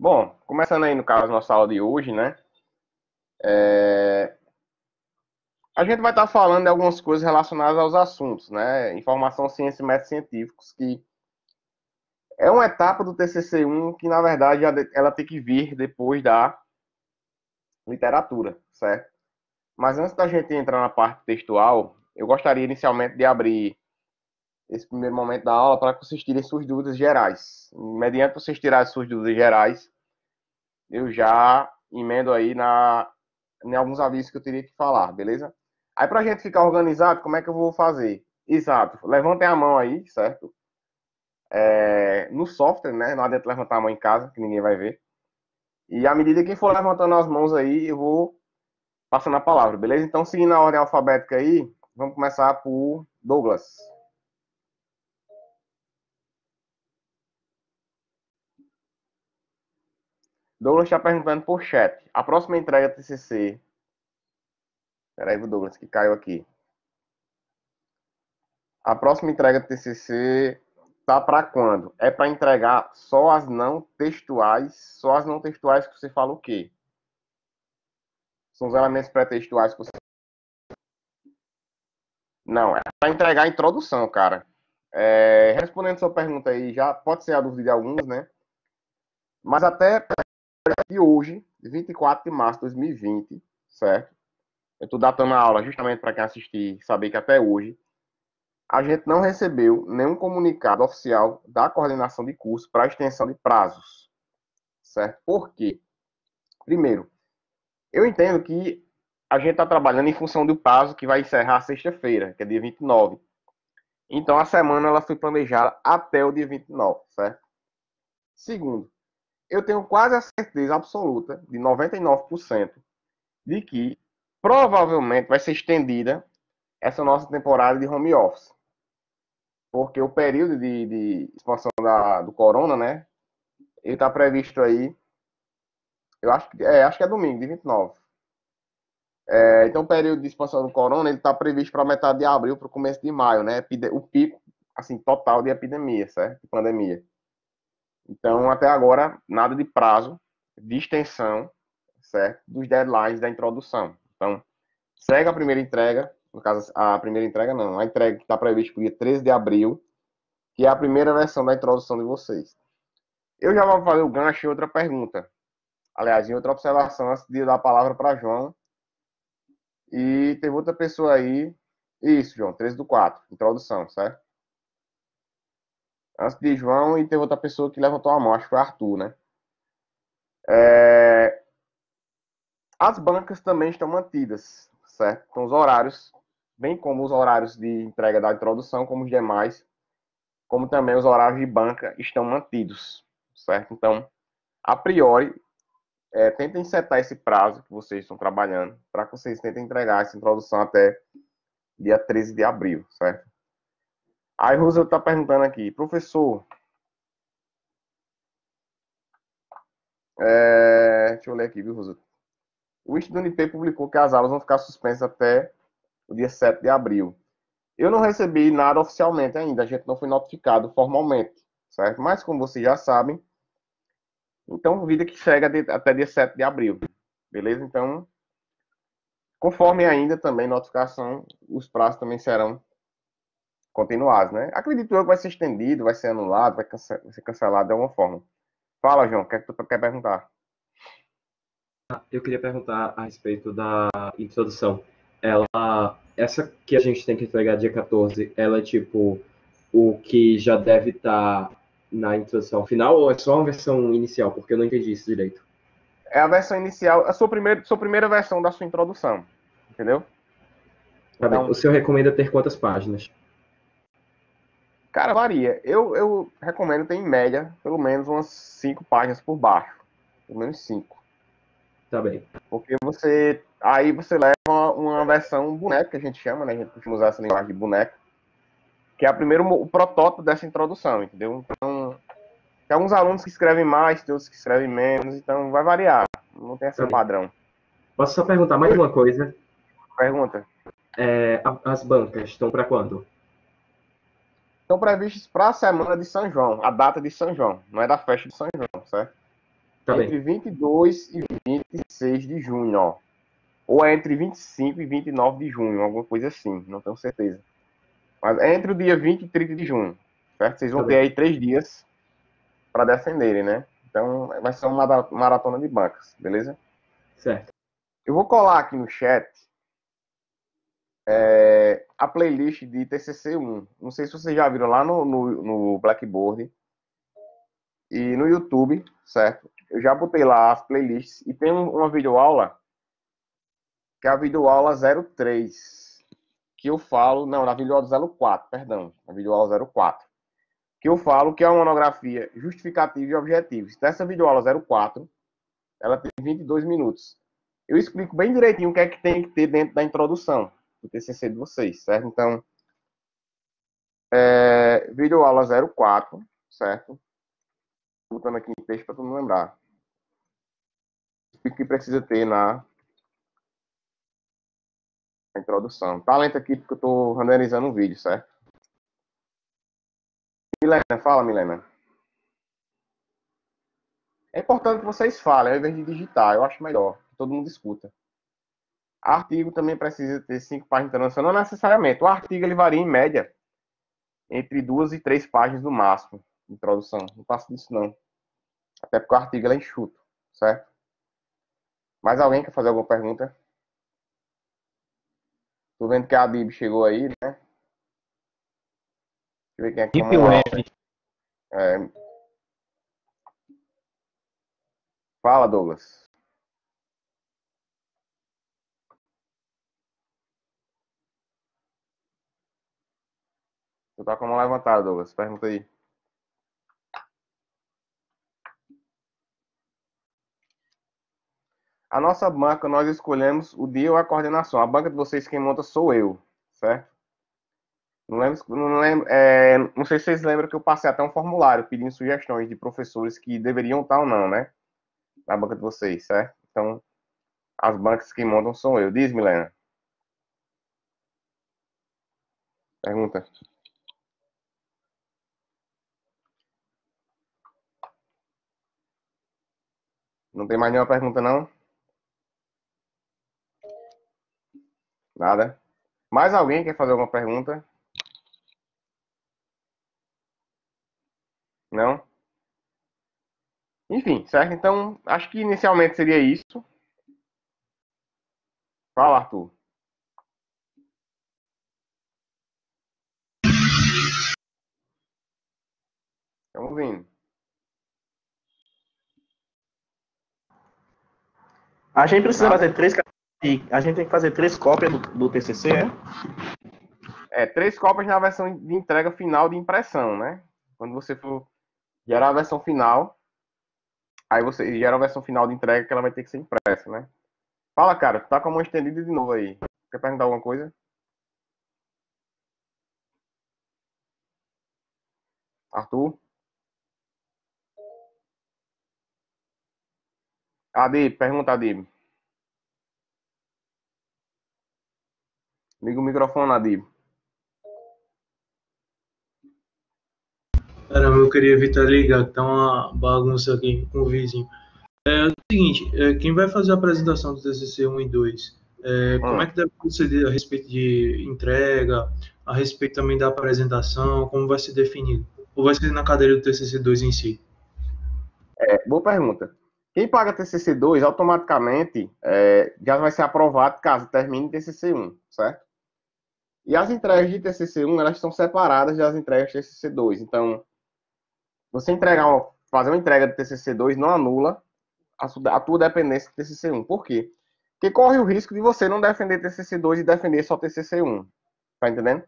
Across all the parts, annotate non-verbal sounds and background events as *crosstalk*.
Bom, começando aí no caso nossa aula de hoje, né? É... A gente vai estar tá falando de algumas coisas relacionadas aos assuntos, né? Informação, ciência e métodos científicos, que é uma etapa do TCC1 que, na verdade, ela tem que vir depois da literatura, certo? Mas antes da gente entrar na parte textual, eu gostaria inicialmente de abrir esse primeiro momento da aula para vocês tirem suas dúvidas gerais. Mediante vocês tirarem suas dúvidas gerais, eu já emendo aí na, em alguns avisos que eu teria que falar, beleza? Aí, para a gente ficar organizado, como é que eu vou fazer? Exato, levantem a mão aí, certo? É, no software, né? Não adianta levantar a mão em casa, que ninguém vai ver. E à medida que for levantando as mãos aí, eu vou passando a palavra, beleza? Então, seguindo a ordem alfabética aí, vamos começar por Douglas. Douglas está perguntando por chat. A próxima entrega TCC. Peraí, aí, Douglas, que caiu aqui. A próxima entrega TCC tá para quando? É para entregar só as não textuais, só as não textuais que você fala o quê? São os elementos pré-textuais que você Não, é para entregar a introdução, cara. É, respondendo sua pergunta aí, já pode ser a dúvida de alguns, né? Mas até e hoje, 24 de março de 2020, certo? Eu estou datando a aula justamente para quem assistir saber que até hoje a gente não recebeu nenhum comunicado oficial da coordenação de curso para extensão de prazos, certo? Por quê? Primeiro, eu entendo que a gente está trabalhando em função do prazo que vai encerrar sexta-feira, que é dia 29. Então, a semana ela foi planejada até o dia 29, certo? Segundo, eu tenho quase a certeza absoluta, de 99%, de que provavelmente vai ser estendida essa nossa temporada de home office. Porque o período de, de expansão da, do corona, né? Ele está previsto aí. Eu acho, é, acho que é domingo, de 29. É, então, o período de expansão do corona ele está previsto para metade de abril, para o começo de maio, né? O pico assim, total de epidemia, certo? De pandemia. Então, até agora, nada de prazo de extensão, certo? Dos deadlines da introdução. Então, segue a primeira entrega, no caso, a primeira entrega não, a entrega que está prevista para o dia 13 de abril, que é a primeira versão da introdução de vocês. Eu já vou fazer o gancho em outra pergunta. Aliás, em outra observação, antes de dar a palavra para João. E teve outra pessoa aí. Isso, João, 13 do 4, introdução, certo? antes de João, e teve outra pessoa que levantou a mão, acho que foi Arthur, né? É... As bancas também estão mantidas, certo? Então, os horários, bem como os horários de entrega da introdução, como os demais, como também os horários de banca estão mantidos, certo? Então, a priori, é, tentem setar esse prazo que vocês estão trabalhando, para que vocês tentem entregar essa introdução até dia 13 de abril, certo? Aí Rosa está perguntando aqui, professor. É, deixa eu ler aqui, viu, Rosa? O Instituto Unip publicou que as aulas vão ficar suspensas até o dia 7 de abril. Eu não recebi nada oficialmente ainda, a gente não foi notificado formalmente, certo? Mas como vocês já sabem, então vida que chega até dia 7 de abril, beleza? Então, conforme ainda também notificação, os prazos também serão continuados, né? Acredito eu que vai ser estendido, vai ser anulado, vai, cance vai ser cancelado de alguma forma. Fala, João, o que é que tu quer perguntar? Ah, eu queria perguntar a respeito da introdução. Ela, essa que a gente tem que entregar dia 14, ela é tipo o que já deve estar tá na introdução final ou é só uma versão inicial? Porque eu não entendi isso direito. É a versão inicial, a sua primeira, sua primeira versão da sua introdução, entendeu? Tá então, o senhor recomenda ter quantas páginas? Cara, varia. Eu, eu recomendo ter em média pelo menos umas 5 páginas por baixo. Pelo menos 5. Tá bem. Porque você. Aí você leva uma, uma versão boneca, que a gente chama, né? A gente costuma usar essa linguagem de boneca. Que é a primeiro o protótipo dessa introdução, entendeu? Então. Tem alguns alunos que escrevem mais, tem outros que escrevem menos, então vai variar. Não tem esse tá padrão. Posso só perguntar mais uma coisa? Pergunta. É, as bancas estão para quando? estão previstos para a semana de São João, a data de São João, não é da festa de São João, certo? Tá entre bem. 22 e 26 de junho, ó. Ou é entre 25 e 29 de junho, alguma coisa assim, não tenho certeza. Mas é entre o dia 20 e 30 de junho, certo? Vocês vão tá ter bem. aí três dias para defenderem, né? Então vai ser uma maratona de bancas, beleza? Certo. Eu vou colar aqui no chat é, a playlist de TCC1. Não sei se vocês já viram lá no, no, no, Blackboard e no YouTube, certo? Eu já botei lá as playlists e tem uma videoaula que é a videoaula 03 que eu falo, não, na videoaula 04, perdão, na videoaula 04 que eu falo que é uma monografia justificativa e objetivos. Então, Nessa videoaula 04, ela tem 22 minutos. Eu explico bem direitinho o que é que tem que ter dentro da introdução do TCC de vocês, certo? Então, é, vídeo aula 04, certo? Botando aqui em texto para todo mundo lembrar. O que precisa ter na introdução. Tá lento aqui porque eu estou renderizando um vídeo, certo? Milena, fala, Milena. É importante que vocês falem, ao invés de digitar, eu acho melhor, todo mundo escuta. Artigo também precisa ter cinco páginas internacionais, não necessariamente. O artigo ele varia em média entre duas e três páginas no máximo. Introdução. Não passa disso, não. Até porque o artigo é enxuto, certo? Mais alguém quer fazer alguma pergunta? Tô vendo que a Bib chegou aí, né? Deixa eu ver quem é que Deep Web. É... Fala, Douglas. Eu então tô tá com a mão levantada, Douglas. Pergunta aí. A nossa banca, nós escolhemos o dia ou a coordenação. A banca de vocês quem monta sou eu, certo? Não lembro, não, lembro é, não sei se vocês lembram que eu passei até um formulário pedindo sugestões de professores que deveriam estar ou não, né? Na banca de vocês, certo? Então, as bancas que montam são eu. Diz, Milena. Pergunta. Não tem mais nenhuma pergunta, não? Nada. Mais alguém quer fazer alguma pergunta? Não? Enfim, certo? Então, acho que inicialmente seria isso. Fala, Arthur. Estamos vindo. A gente precisa ah. fazer três. A gente tem que fazer três cópias do, do TCC, é? É, três cópias na versão de entrega final de impressão, né? Quando você for gerar a versão final, aí você gera a versão final de entrega que ela vai ter que ser impressa, né? Fala, cara, tu tá com a mão estendida de novo aí. Quer perguntar alguma coisa? Arthur? Adib, pergunta, Adib. Liga o microfone, Adib. Caramba, eu queria evitar ligar, que tá uma bagunça aqui com o vizinho. É, é o seguinte, é, quem vai fazer a apresentação do TCC 1 e 2, é, como hum. é que deve proceder a respeito de entrega, a respeito também da apresentação, como vai ser definido? Ou vai ser na cadeira do TCC 2 em si? É, boa pergunta. Quem paga TCC 2, automaticamente é, já vai ser aprovado caso termine TCC 1, certo? E as entregas de TCC 1, elas estão separadas das entregas de TCC 2. Então, você entregar fazer uma entrega de TCC 2 não anula a, a tua dependência de TCC 1. Por quê? Porque corre o risco de você não defender TCC 2 e defender só TCC 1. Tá entendendo?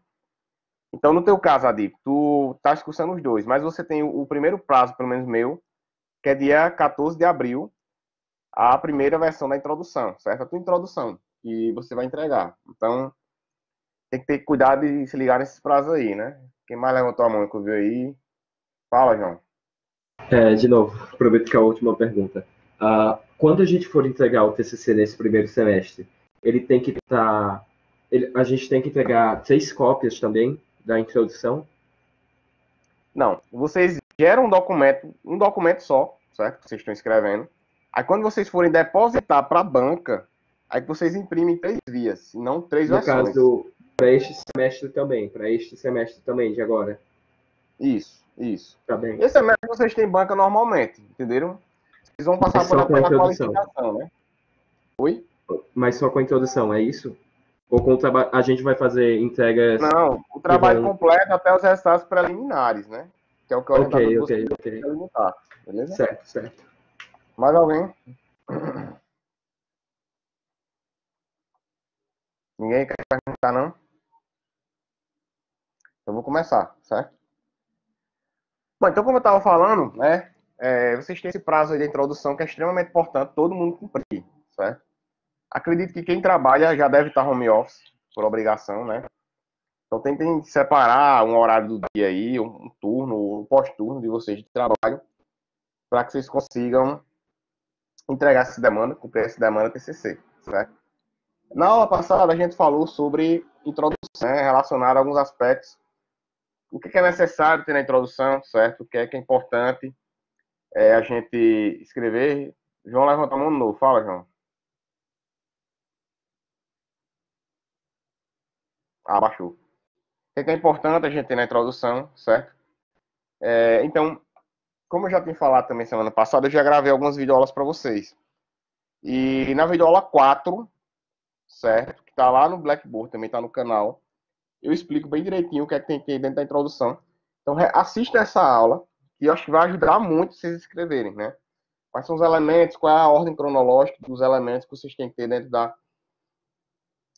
Então, no teu caso, Adip, tu tá discussando os dois, mas você tem o, o primeiro prazo, pelo menos meu, que é dia 14 de abril, a primeira versão da introdução, certo? A tua introdução que você vai entregar. Então, tem que ter cuidado de se ligar nesses prazos aí, né? Quem mais levantou a mão que eu vi aí? Fala, João. É, de novo, aproveito que é a última pergunta. Uh, quando a gente for entregar o TCC nesse primeiro semestre, ele tem que estar... Tá, a gente tem que entregar seis cópias também da introdução? Não, vocês gera um documento, um documento só, certo? Que vocês estão escrevendo. Aí quando vocês forem depositar para a banca, aí vocês imprimem três vias, não três no versões. caso, para este semestre também, para este semestre também, de agora. Isso, isso. Tá bem. Esse semestre vocês têm banca normalmente, entenderam? Vocês vão passar por pela qualificação, né? Oi? Mas só com a introdução, é isso? Ou com a gente vai fazer entregas. Não, o trabalho uhum. completo até os resultados preliminares, né? que é o que o é orientador okay, okay, beleza? Certo, certo. Mais alguém? Ninguém quer perguntar, não? Eu vou começar, certo? Bom, então como eu estava falando, né, é, vocês têm esse prazo de introdução que é extremamente importante todo mundo cumprir, certo? Acredito que quem trabalha já deve estar home office, por obrigação, né? Então tentem separar um horário do dia aí, um turno, um pós-turno de vocês de trabalho, para que vocês consigam entregar essa demanda, cumprir essa demanda TCC, certo? Na aula passada a gente falou sobre introdução, né, relacionada a alguns aspectos. O que é necessário ter na introdução, certo? O que é que é importante é, a gente escrever. João levanta a mão de novo. Fala, João. abaixou. É que é importante a gente ter na introdução, certo? É, então, como eu já tinha falado também semana passada, eu já gravei algumas videoaulas para vocês. E na videoaula 4, certo? Que está lá no Blackboard, também está no canal, eu explico bem direitinho o que é que tem que dentro da introdução. Então, assista essa aula, que eu acho que vai ajudar muito vocês escreverem, né? Quais são os elementos, qual é a ordem cronológica dos elementos que vocês têm que ter dentro da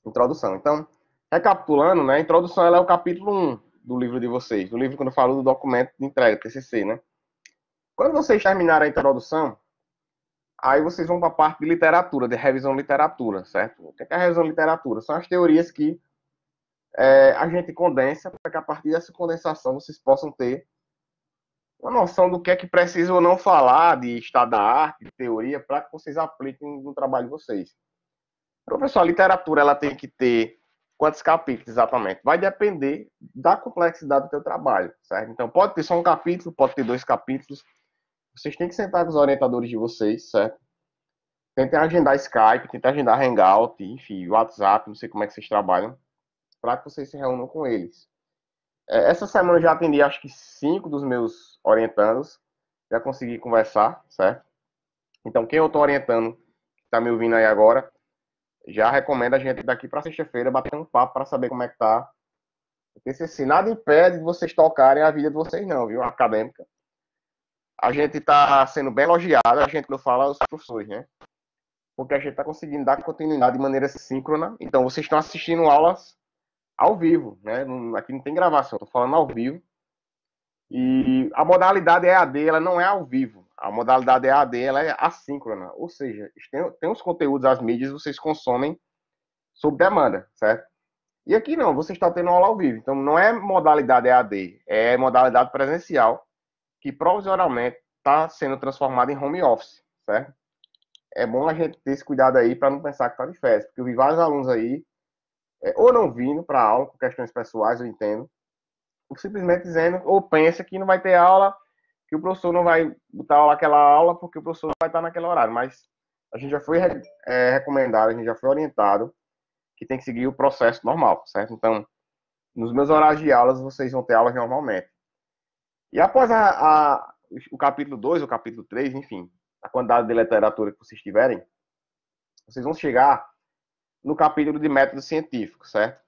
introdução. Então, Recapitulando, né, a introdução ela é o capítulo 1 do livro de vocês, do livro quando eu falo do documento de entrega, TCC, né? Quando vocês terminarem a introdução, aí vocês vão para a parte de literatura, de revisão de literatura, certo? O que é a é revisão de literatura? São as teorias que é, a gente condensa para que a partir dessa condensação vocês possam ter uma noção do que é que precisa ou não falar de estado da arte, de teoria, para que vocês apliquem no trabalho de vocês. pessoal, a literatura ela tem que ter quantos capítulos exatamente. Vai depender da complexidade do teu trabalho, certo? Então pode ter só um capítulo, pode ter dois capítulos. Vocês têm que sentar com os orientadores de vocês, certo? Tentem agendar Skype, tentem agendar Hangout, enfim, WhatsApp, não sei como é que vocês trabalham, para que vocês se reúnam com eles. É, essa semana eu já atendi acho que cinco dos meus orientandos, já consegui conversar, certo? Então quem eu estou orientando, que está me ouvindo aí agora, já recomendo a gente daqui para sexta-feira bater um papo para saber como é que tá. Porque se assim, assim, nada impede de vocês tocarem a vida de vocês não, viu, acadêmica. A gente está sendo bem elogiado, a gente não fala os professores, né? Porque a gente está conseguindo dar continuidade de maneira síncrona. Então, vocês estão assistindo aulas ao vivo, né? Aqui não tem gravação, estou falando ao vivo. E a modalidade EAD, ela não é ao vivo a modalidade EAD ela é assíncrona, ou seja, tem, tem os conteúdos, as mídias, vocês consomem sob demanda, certo? E aqui não, você está tendo aula ao vivo. Então, não é modalidade EAD, é modalidade presencial, que provisoriamente está sendo transformada em home office, certo? É bom a gente ter esse cuidado aí para não pensar que está de festa, porque eu vi vários alunos aí, é, ou não vindo para aula, por questões pessoais, eu entendo, ou simplesmente dizendo, ou pensa que não vai ter aula, que o professor não vai botar aquela aula porque o professor não vai estar naquele horário, mas a gente já foi é, recomendado, a gente já foi orientado que tem que seguir o processo normal, certo? Então, nos meus horários de aulas, vocês vão ter aulas normalmente. E após a, a, o capítulo 2, o capítulo 3, enfim, a quantidade de literatura que vocês tiverem, vocês vão chegar no capítulo de método científico, certo?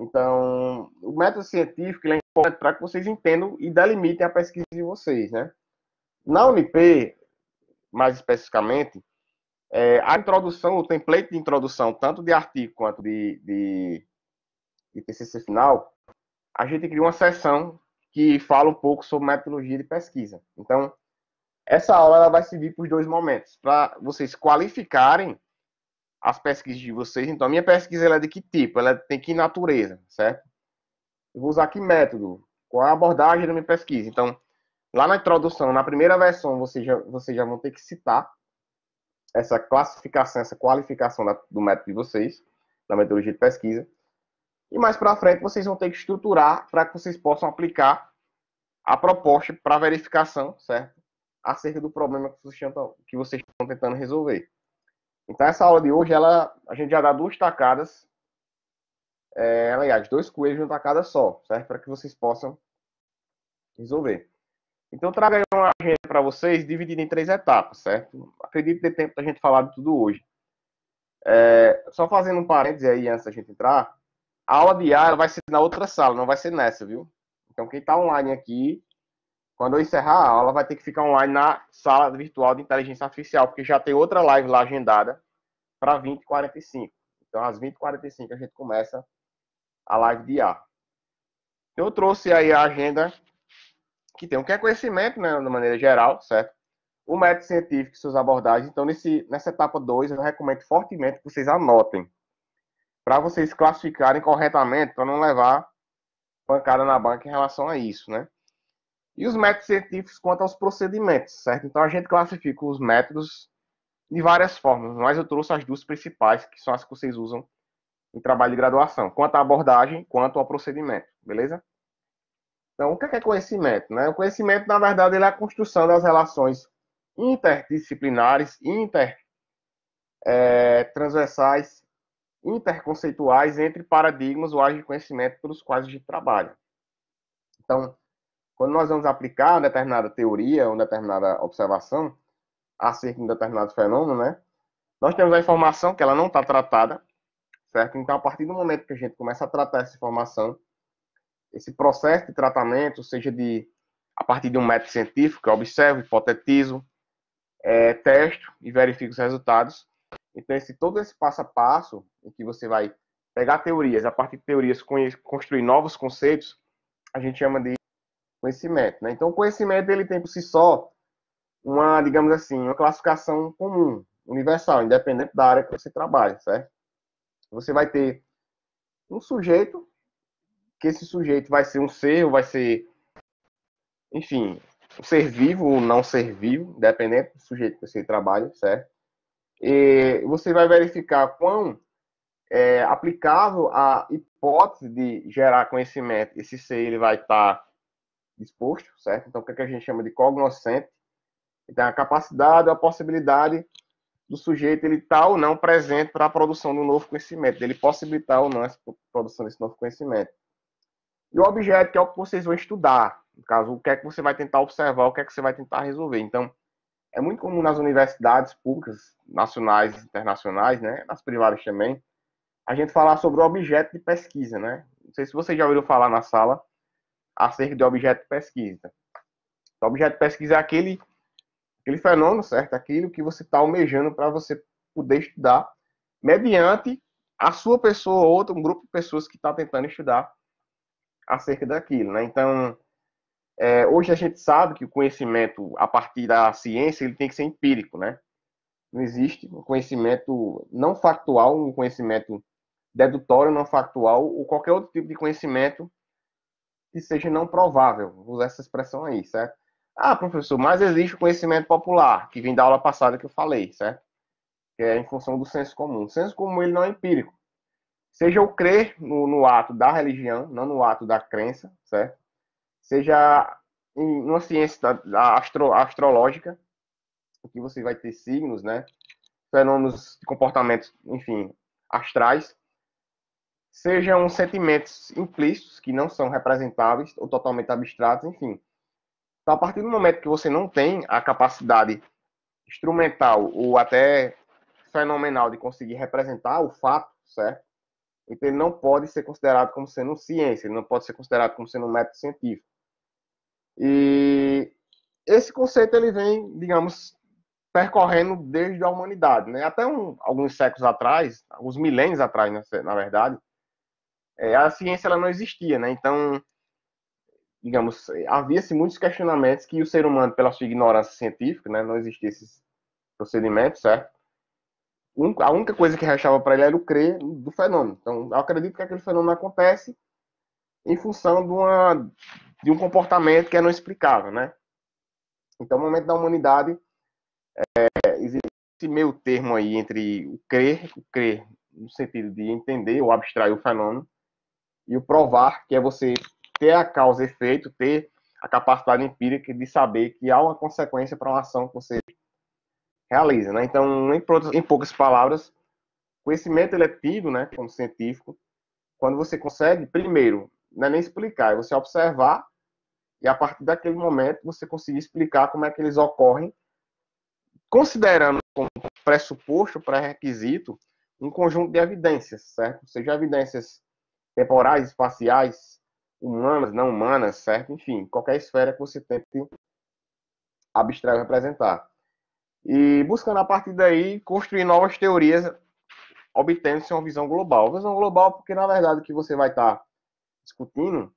Então, o método científico ele é para que vocês entendam e delimitem a pesquisa de vocês, né? Na Unip, mais especificamente, é, a introdução, o template de introdução, tanto de artigo quanto de, de, de TCC final, a gente cria uma seção que fala um pouco sobre metodologia de pesquisa. Então, essa aula ela vai servir para os dois momentos, para vocês qualificarem as pesquisas de vocês. Então, a minha pesquisa ela é de que tipo? Ela é tem que natureza, certo? eu vou usar que método? Qual é a abordagem da minha pesquisa? Então, lá na introdução, na primeira versão, vocês já, vocês já vão ter que citar essa classificação, essa qualificação da, do método de vocês, da metodologia de pesquisa. E mais para frente, vocês vão ter que estruturar para que vocês possam aplicar a proposta para verificação, certo? Acerca do problema que vocês, estão, que vocês estão tentando resolver. Então, essa aula de hoje, ela, a gente já dá duas tacadas é, aliás, dois coelhos numa cada só, certo? Para que vocês possam resolver. Então, trago uma agenda para vocês dividida em três etapas, certo? Acredito ter tempo da gente falar de tudo hoje. É, só fazendo um parêntese aí antes da gente entrar, a aula diária vai ser na outra sala, não vai ser nessa, viu? Então, quem está online aqui, quando eu encerrar a aula, vai ter que ficar online na sala virtual de inteligência artificial, porque já tem outra live lá agendada para 20h45. Então, às 20h45 a gente começa a alardear. Eu trouxe aí a agenda que tem um que é conhecimento, né, de maneira geral, certo? O método científico e suas abordagens. Então, nesse, nessa etapa 2, eu recomendo fortemente que vocês anotem. Para vocês classificarem corretamente, para não levar pancada na banca em relação a isso, né? E os métodos científicos quanto aos procedimentos, certo? Então, a gente classifica os métodos de várias formas, mas eu trouxe as duas principais, que são as que vocês usam em trabalho de graduação, quanto à abordagem, quanto ao procedimento, beleza? Então, o é que é conhecimento? Né? O conhecimento, na verdade, ele é a construção das relações interdisciplinares, inter, é, transversais, interconceituais entre paradigmas ou áreas de conhecimento pelos quais a gente trabalha. Então, quando nós vamos aplicar uma determinada teoria, uma determinada observação acerca de um determinado fenômeno, né? Nós temos a informação que ela não está tratada, certo? Então, a partir do momento que a gente começa a tratar essa informação, esse processo de tratamento, seja de a partir de um método científico, eu observo, hipotetizo, é, testo e verifico os resultados. Então, esse, todo esse passo a passo, em que você vai pegar teorias, a partir de teorias construir novos conceitos, a gente chama de conhecimento. Né? Então, o conhecimento ele tem por si só uma, digamos assim, uma classificação comum, universal, independente da área que você trabalha, certo? Você vai ter um sujeito, que esse sujeito vai ser um ser, ou vai ser, enfim, um ser vivo ou não ser vivo, independente do sujeito que você trabalha, certo? E você vai verificar quão é, aplicável a hipótese de gerar conhecimento esse ser ele vai estar tá disposto, certo? Então, o que, é que a gente chama de cognoscente? Então, a capacidade, a possibilidade do sujeito ele está ou não presente para a produção do novo conhecimento, ele possibilitar ou não a produção desse novo conhecimento. E o objeto que é o que vocês vão estudar, no caso, o que é que você vai tentar observar, o que é que você vai tentar resolver. Então, é muito comum nas universidades públicas, nacionais, internacionais, né, nas privadas também, a gente falar sobre o objeto de pesquisa, né? Não sei se vocês já ouviram falar na sala acerca de objeto de pesquisa. O objeto de pesquisa é aquele aquele fenômeno, certo? Aquilo que você está almejando para você poder estudar, mediante a sua pessoa ou outro um grupo de pessoas que está tentando estudar acerca daquilo, né? Então, é, hoje a gente sabe que o conhecimento a partir da ciência ele tem que ser empírico, né? Não existe um conhecimento não factual, um conhecimento dedutório não factual ou qualquer outro tipo de conhecimento que seja não provável. Vou usar essa expressão aí, certo? Ah, professor, mas existe o conhecimento popular, que vem da aula passada que eu falei, certo? Que é em função do senso comum. O senso comum ele não é empírico. Seja o crer no, no ato da religião, não no ato da crença, certo? Seja em, uma ciência da, da astro, astrológica, que você vai ter signos, né? Fenômenos de comportamentos, enfim, astrais. Sejam sentimentos implícitos, que não são representáveis ou totalmente abstratos, enfim então, a partir do momento que você não tem a capacidade instrumental ou até fenomenal de conseguir representar o fato, certo? Então, ele não pode ser considerado como sendo ciência, ele não pode ser considerado como sendo um método científico. E esse conceito ele vem, digamos, percorrendo desde a humanidade, né? Até um, alguns séculos atrás, alguns milênios atrás, na verdade, é, a ciência ela não existia, né? Então digamos, havia-se muitos questionamentos que o ser humano, pela sua ignorância científica, né, não existia esses procedimentos, certo? a única coisa que restava para ele era o crer do fenômeno. Então, eu acredito que aquele fenômeno acontece em função de, uma, de um comportamento que é não explicável, né? Então, no momento da humanidade, é, existe esse meio termo aí entre o crer, o crer no sentido de entender ou abstrair o fenômeno, e o provar, que é você ter a causa e efeito, ter a capacidade empírica de saber que há uma consequência para uma ação que você realiza, né? Então, em, em poucas palavras, conhecimento ele é tido, né, como científico, quando você consegue, primeiro, não é nem explicar, é você observar e a partir daquele momento você conseguir explicar como é que eles ocorrem, considerando como pressuposto, pré-requisito, um conjunto de evidências, certo? seja, evidências temporais, espaciais, humanas, não humanas, certo? Enfim, qualquer esfera que você tente abstrair ou representar. E buscando a partir daí construir novas teorias, obtendo-se uma visão global. Visão global, porque na verdade o que você vai estar tá discutindo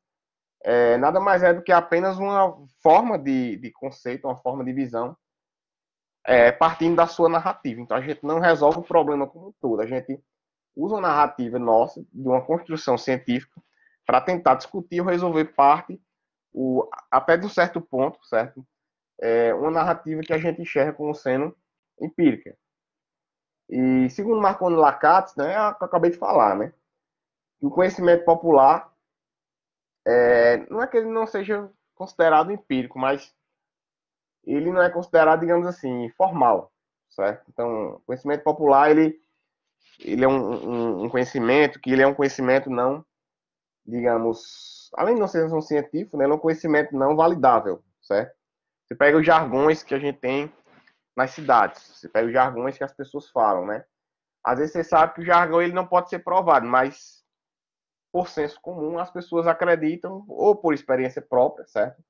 é, nada mais é do que apenas uma forma de, de conceito, uma forma de visão, é, partindo da sua narrativa. Então a gente não resolve o problema como um todo, a gente usa uma narrativa nossa, de uma construção científica, para tentar discutir ou resolver parte, o, até de um certo ponto, certo? É uma narrativa que a gente enxerga como sendo empírica. E segundo Marconi Lacates, né, é o que eu acabei de falar, né? Que o conhecimento popular é, não é que ele não seja considerado empírico, mas ele não é considerado, digamos assim, formal, certo? Então, conhecimento popular, ele, ele é um, um, um conhecimento que ele é um conhecimento não digamos, além de né, não ser um científico, né, é um conhecimento não validável, certo? Você pega os jargões que a gente tem nas cidades, você pega os jargões que as pessoas falam, né? Às vezes você sabe que o jargão ele não pode ser provado, mas por senso comum as pessoas acreditam ou por experiência própria, certo?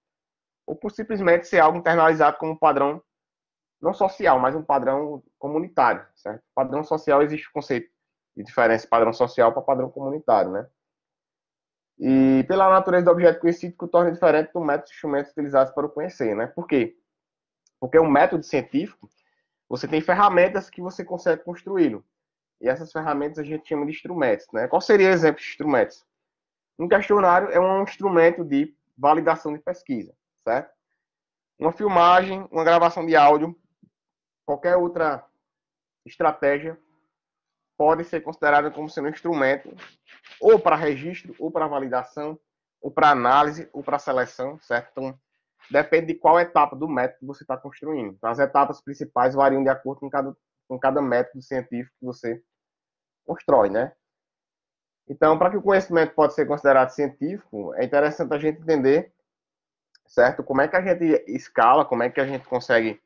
Ou por simplesmente ser algo internalizado como um padrão não social, mas um padrão comunitário, certo? Padrão social existe o conceito de diferença padrão social para padrão comunitário, né? E pela natureza do objeto conhecido que o torna diferente do método e instrumentos utilizados para o conhecer, né? Por quê? Porque um método científico, você tem ferramentas que você consegue construí-lo. E essas ferramentas a gente chama de instrumentos, né? Qual seria o exemplo de instrumentos? Um questionário é um instrumento de validação de pesquisa, certo? Uma filmagem, uma gravação de áudio, qualquer outra estratégia podem ser considerados como sendo um instrumento ou para registro, ou para validação, ou para análise, ou para seleção, certo? Então, depende de qual etapa do método você está construindo. Então, as etapas principais variam de acordo com cada, com cada método científico que você constrói, né? Então, para que o conhecimento pode ser considerado científico, é interessante a gente entender, certo? Como é que a gente escala, como é que a gente consegue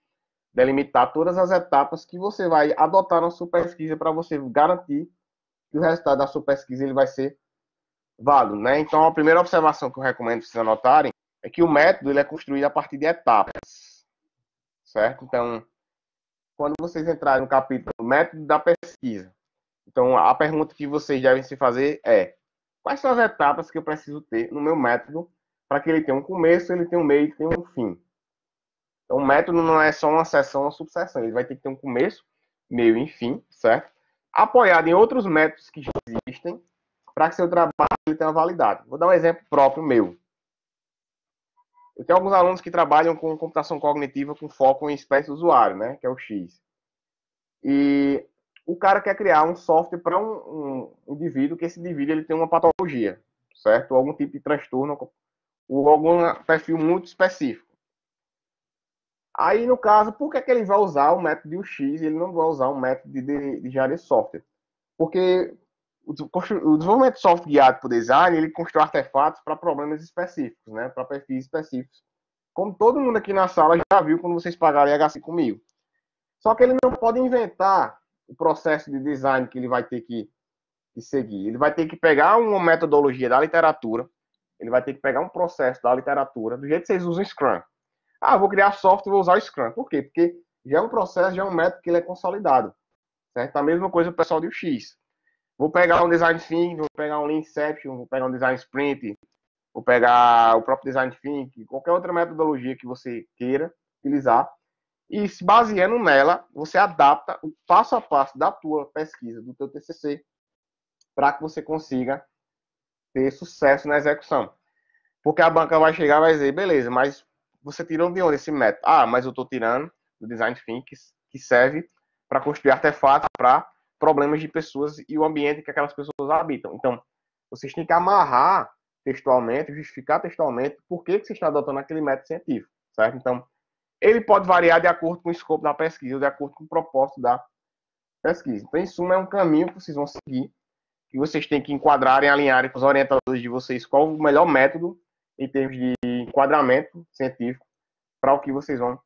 delimitar todas as etapas que você vai adotar na sua pesquisa para você garantir que o resultado da sua pesquisa ele vai ser válido, né? Então, a primeira observação que eu recomendo vocês anotarem é que o método ele é construído a partir de etapas, certo? Então, quando vocês entrarem no capítulo método da pesquisa, então a pergunta que vocês devem se fazer é quais são as etapas que eu preciso ter no meu método para que ele tenha um começo, ele tenha um meio, e tenha um fim, então, o método não é só uma seção, uma subseção. Ele vai ter que ter um começo, meio e fim, certo? Apoiado em outros métodos que já existem, para que seu trabalho tenha validade. Vou dar um exemplo próprio meu. Eu tenho alguns alunos que trabalham com computação cognitiva com foco em espécie usuário, né? Que é o X. E o cara quer criar um software para um, um, indivíduo que esse indivíduo ele tem uma patologia, certo? Ou algum tipo de transtorno, ou algum perfil muito específico. Aí, no caso, por que, é que ele vai usar o método de UX e ele não vai usar o método de, de engenharia de software? Porque o, o desenvolvimento de software guiado por design, ele constrói artefatos para problemas específicos, né? para perfis específicos. Como todo mundo aqui na sala já viu quando vocês pagarem HC comigo. Só que ele não pode inventar o processo de design que ele vai ter que, que seguir. Ele vai ter que pegar uma metodologia da literatura, ele vai ter que pegar um processo da literatura, do jeito que vocês usam Scrum ah, vou criar software e vou usar o Scrum. Por quê? Porque já é um processo, já é um método que ele é consolidado. Certo? A mesma coisa o pessoal do X. Vou pegar um design thinking, vou pegar um lean inception, vou pegar um design sprint, vou pegar o próprio design thinking, qualquer outra metodologia que você queira utilizar. E se baseando nela, você adapta o passo a passo da tua pesquisa, do teu TCC, para que você consiga ter sucesso na execução. Porque a banca vai chegar e vai dizer, beleza, mas você tirou de onde esse método? Ah, mas eu estou tirando do design thinking, que serve para construir artefatos para problemas de pessoas e o ambiente que aquelas pessoas habitam. Então, vocês têm que amarrar textualmente, justificar textualmente por que, que você está adotando aquele método científico, certo? Então, ele pode variar de acordo com o escopo da pesquisa, de acordo com o propósito da pesquisa. Então, em suma, é um caminho que vocês vão seguir, que vocês têm que enquadrar e alinhar com os orientadores de vocês qual o melhor método em termos de enquadramento científico para o que vocês vão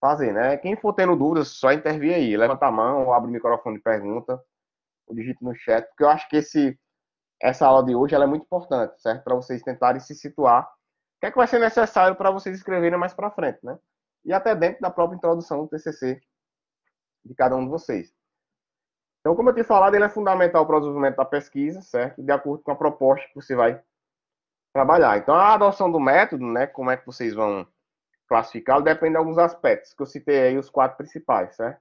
fazer, né? Quem for tendo dúvidas, só intervir aí, levanta a mão, abre o microfone de pergunta, ou digite no chat, porque eu acho que esse, essa aula de hoje ela é muito importante, certo? Para vocês tentarem se situar. O que é que vai ser necessário para vocês escreverem mais para frente, né? E até dentro da própria introdução do TCC de cada um de vocês. Então, como eu tinha falado, ele é fundamental para o desenvolvimento da pesquisa, certo? De acordo com a proposta que você vai trabalhar. Então, a adoção do método, né, como é que vocês vão classificá-lo, depende de alguns aspectos, que eu citei aí os quatro principais, certo? Né?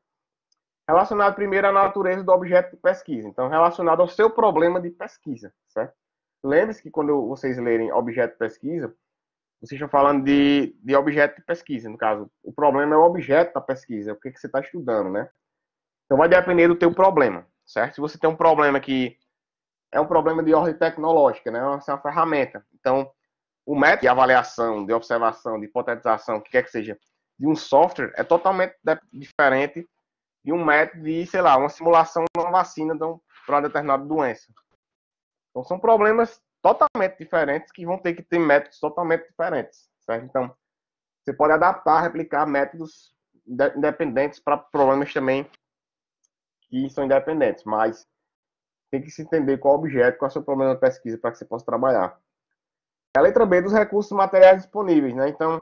Relacionado primeiro à natureza do objeto de pesquisa. Então, relacionado ao seu problema de pesquisa, certo? Lembre-se que quando vocês lerem objeto de pesquisa, vocês estão falando de, de objeto de pesquisa, no caso. O problema é o objeto da pesquisa, o que, que você está estudando, né? Então, vai depender do teu problema, certo? Se você tem um problema que é um problema de ordem tecnológica, né? é assim, uma ferramenta. Então, o método de avaliação, de observação, de hipotetização, o que quer que seja, de um software é totalmente diferente de um método de, sei lá, uma simulação de uma vacina para uma determinada doença. Então, são problemas totalmente diferentes que vão ter que ter métodos totalmente diferentes, certo? Então, você pode adaptar, replicar métodos independentes para problemas também que são independentes, mas tem que se entender qual o objeto, qual é o seu problema de pesquisa para que você possa trabalhar. É a letra B dos recursos materiais disponíveis, né? Então,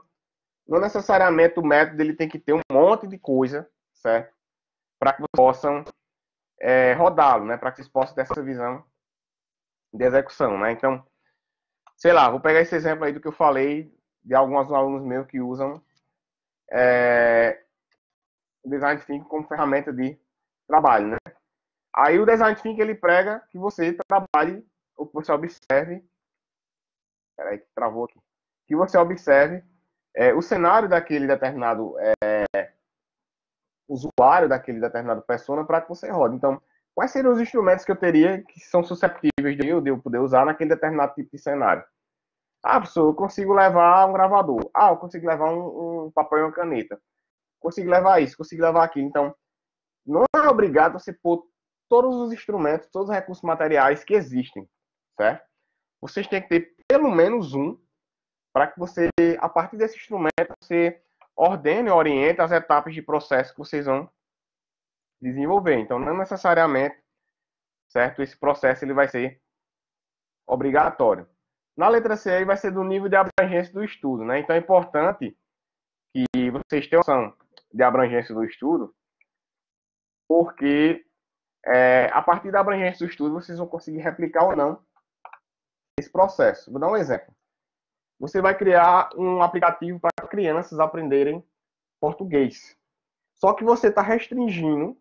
não necessariamente o método ele tem que ter um monte de coisa, certo? Para que vocês possam é, rodá-lo, né? Para que vocês possam ter essa visão de execução, né? Então, sei lá, vou pegar esse exemplo aí do que eu falei de alguns alunos meus que usam é, design thinking como ferramenta de trabalho, né? Aí o design thinking ele prega que você trabalhe, ou que você observe. Peraí, que travou aqui. Que você observe é, o cenário daquele determinado é, usuário, daquele determinado persona, para que você rode. Então, quais seriam os instrumentos que eu teria que são susceptíveis de eu, de eu poder usar naquele determinado tipo de cenário? Ah, professor, eu consigo levar um gravador. Ah, eu consigo levar um, um papel e uma caneta. Consigo levar isso, consigo levar aquilo. Então, não é obrigado você pôr todos os instrumentos, todos os recursos materiais que existem, certo? Vocês têm que ter pelo menos um para que você, a partir desse instrumento, você ordene, oriente as etapas de processo que vocês vão desenvolver. Então, não necessariamente, certo? Esse processo ele vai ser obrigatório. Na letra C, ele vai ser do nível de abrangência do estudo, né? Então, é importante que vocês tenham noção de abrangência do estudo, porque é, a partir da abrangência do estudo, vocês vão conseguir replicar ou não esse processo. Vou dar um exemplo. Você vai criar um aplicativo para crianças aprenderem português. Só que você está restringindo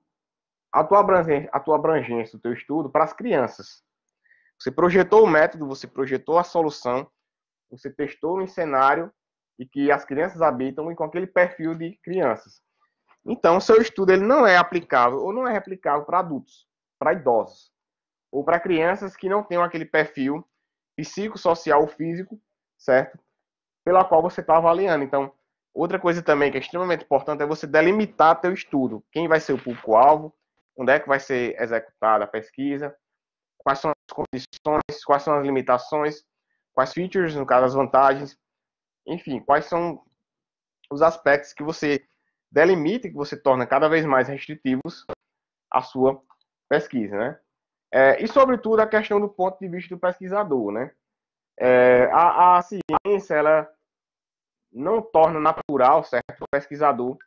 a tua, abrangência, a tua abrangência do teu estudo para as crianças. Você projetou o método, você projetou a solução, você testou um cenário e que as crianças habitam e com aquele perfil de crianças. Então, seu estudo ele não é aplicável ou não é replicável para adultos, para idosos ou para crianças que não tenham aquele perfil psicossocial ou físico, certo? Pela qual você está avaliando. Então, outra coisa também que é extremamente importante é você delimitar teu estudo. Quem vai ser o público-alvo, onde é que vai ser executada a pesquisa, quais são as condições, quais são as limitações, quais features, no caso, as vantagens, enfim, quais são os aspectos que você delimite que você torna cada vez mais restritivos a sua pesquisa, né? É, e, sobretudo, a questão do ponto de vista do pesquisador, né? É, a, a, ciência, ela não torna natural, certo, o pesquisador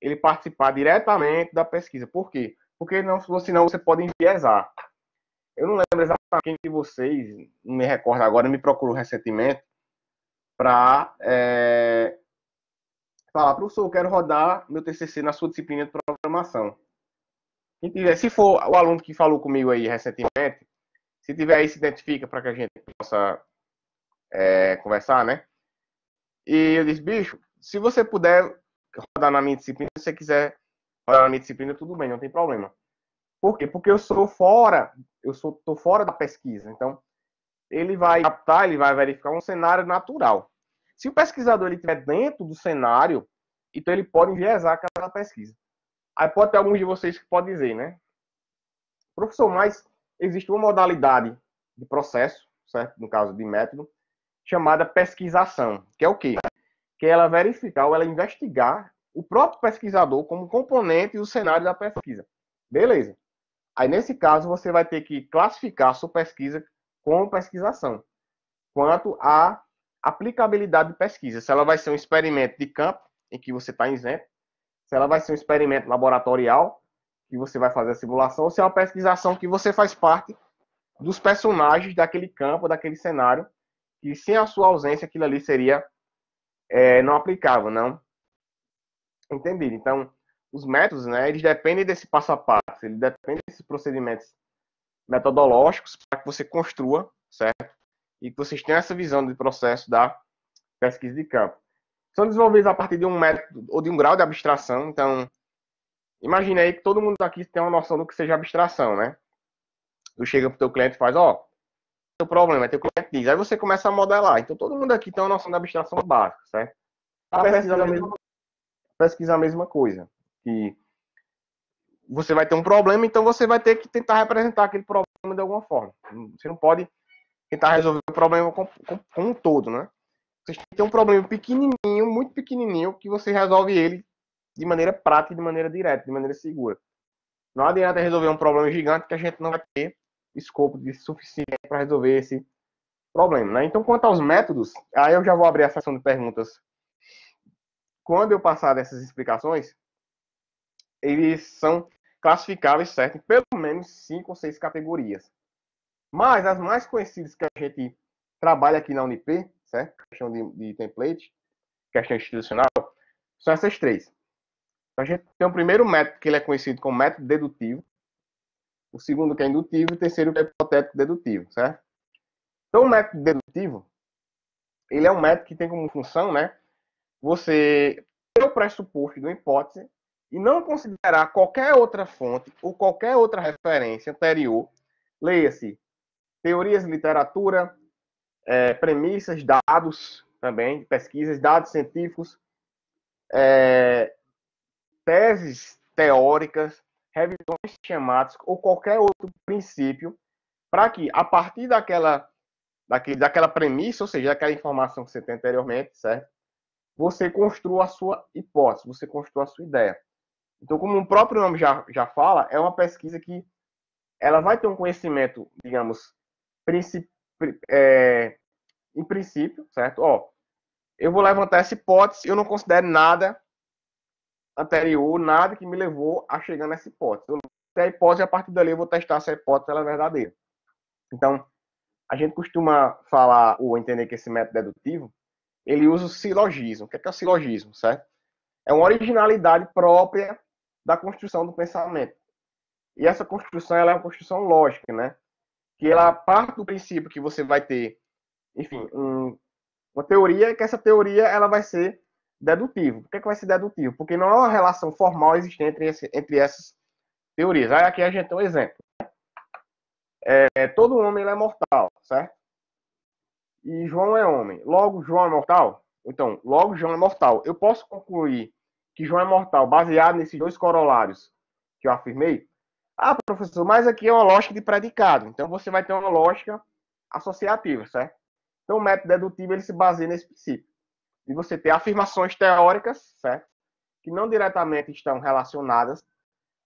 ele participar diretamente da pesquisa. Por quê? Porque não, senão você pode enviesar. Eu não lembro exatamente quem de vocês, não me recordo agora, me procurou recentemente para é, falar, professor, eu quero rodar meu TCC na sua disciplina de programação. Quem tiver, se for o aluno que falou comigo aí recentemente, se tiver aí, se identifica para que a gente possa é, conversar, né? E eu disse, bicho, se você puder rodar na minha disciplina, se você quiser rodar na minha disciplina, tudo bem, não tem problema. Por quê? Porque eu sou fora, eu sou, tô fora da pesquisa. Então, ele vai captar, ele vai verificar um cenário natural. Se o pesquisador ele estiver dentro do cenário, então ele pode enviesar aquela pesquisa. Aí pode ter alguns de vocês que podem dizer, né? Professor, mas existe uma modalidade de processo, certo? No caso de método, chamada pesquisação, que é o quê? Que é ela verificar ou ela investigar o próprio pesquisador como componente do cenário da pesquisa. Beleza. Aí, nesse caso, você vai ter que classificar a sua pesquisa como pesquisação, quanto à aplicabilidade de pesquisa. Se ela vai ser um experimento de campo, em que você está isento, se ela vai ser um experimento laboratorial, que você vai fazer a simulação, ou se é uma pesquisação que você faz parte dos personagens daquele campo, daquele cenário, que sem a sua ausência aquilo ali seria é, não aplicável, não? Entendido? Então, os métodos, né, eles dependem desse passo a passo, eles dependem desses procedimentos metodológicos para que você construa, certo? e que vocês tenham essa visão do processo da pesquisa de campo. São desenvolvidos a partir de um método ou de um grau de abstração. Então, imagine aí que todo mundo aqui tem uma noção do que seja abstração, né? Tu chega para o teu cliente e faz, ó, oh, teu problema, teu cliente diz. Aí você começa a modelar. Então, todo mundo aqui tem uma noção da abstração básica, certo? A pesquisa é a é mesma, pesquisa é a mesma coisa. Que você vai ter um problema, então você vai ter que tentar representar aquele problema de alguma forma. Você não pode tentar resolver o problema com, um todo, né? Vocês têm um problema pequenininho, muito pequenininho, que você resolve ele de maneira prática, de maneira direta, de maneira segura. Não adianta resolver um problema gigante que a gente não vai ter escopo de suficiente para resolver esse problema, né? Então, quanto aos métodos, aí eu já vou abrir a sessão de perguntas. Quando eu passar dessas explicações, eles são classificáveis, certo? Em pelo menos cinco ou seis categorias. Mas as mais conhecidas que a gente trabalha aqui na Unip, certo? Questão de, de template, questão institucional, são essas três. Então, a gente tem o primeiro método, que ele é conhecido como método dedutivo, o segundo que é indutivo e o terceiro que é hipotético dedutivo, certo? Então, o método dedutivo, ele é um método que tem como função, né, você ter o pressuposto de uma hipótese e não considerar qualquer outra fonte ou qualquer outra referência anterior, leia-se teorias de literatura, é, premissas, dados também, pesquisas, dados científicos, é, teses teóricas, revisões sistemáticas ou qualquer outro princípio, para que a partir daquela, daquele, daquela premissa, ou seja, daquela informação que você tem anteriormente, certo? Você construa a sua hipótese, você construa a sua ideia. Então, como o próprio nome já, já fala, é uma pesquisa que ela vai ter um conhecimento, digamos, é, em princípio, certo? Ó, eu vou levantar essa hipótese, eu não considero nada anterior, nada que me levou a chegar nessa hipótese. Eu a hipótese, a partir dali eu vou testar se a hipótese ela é verdadeira. Então, a gente costuma falar ou entender que esse método dedutivo, ele usa o silogismo. O que é, que é o silogismo, certo? É uma originalidade própria da construção do pensamento. E essa construção ela é uma construção lógica, né? que ela parte do princípio que você vai ter, enfim, um, uma teoria, que essa teoria ela vai ser dedutiva. Por que, que vai ser dedutiva? Porque não há uma relação formal existente entre, esse, entre essas teorias. Aí aqui a gente tem um exemplo. Né? É, todo homem é mortal, certo? E João é homem. Logo, João é mortal? Então, logo, João é mortal. Eu posso concluir que João é mortal baseado nesses dois corolários que eu afirmei? Ah, professor, mas aqui é uma lógica de predicado. Então você vai ter uma lógica associativa, certo? Então o método dedutivo ele se baseia nesse princípio. De você ter afirmações teóricas, certo? Que não diretamente estão relacionadas,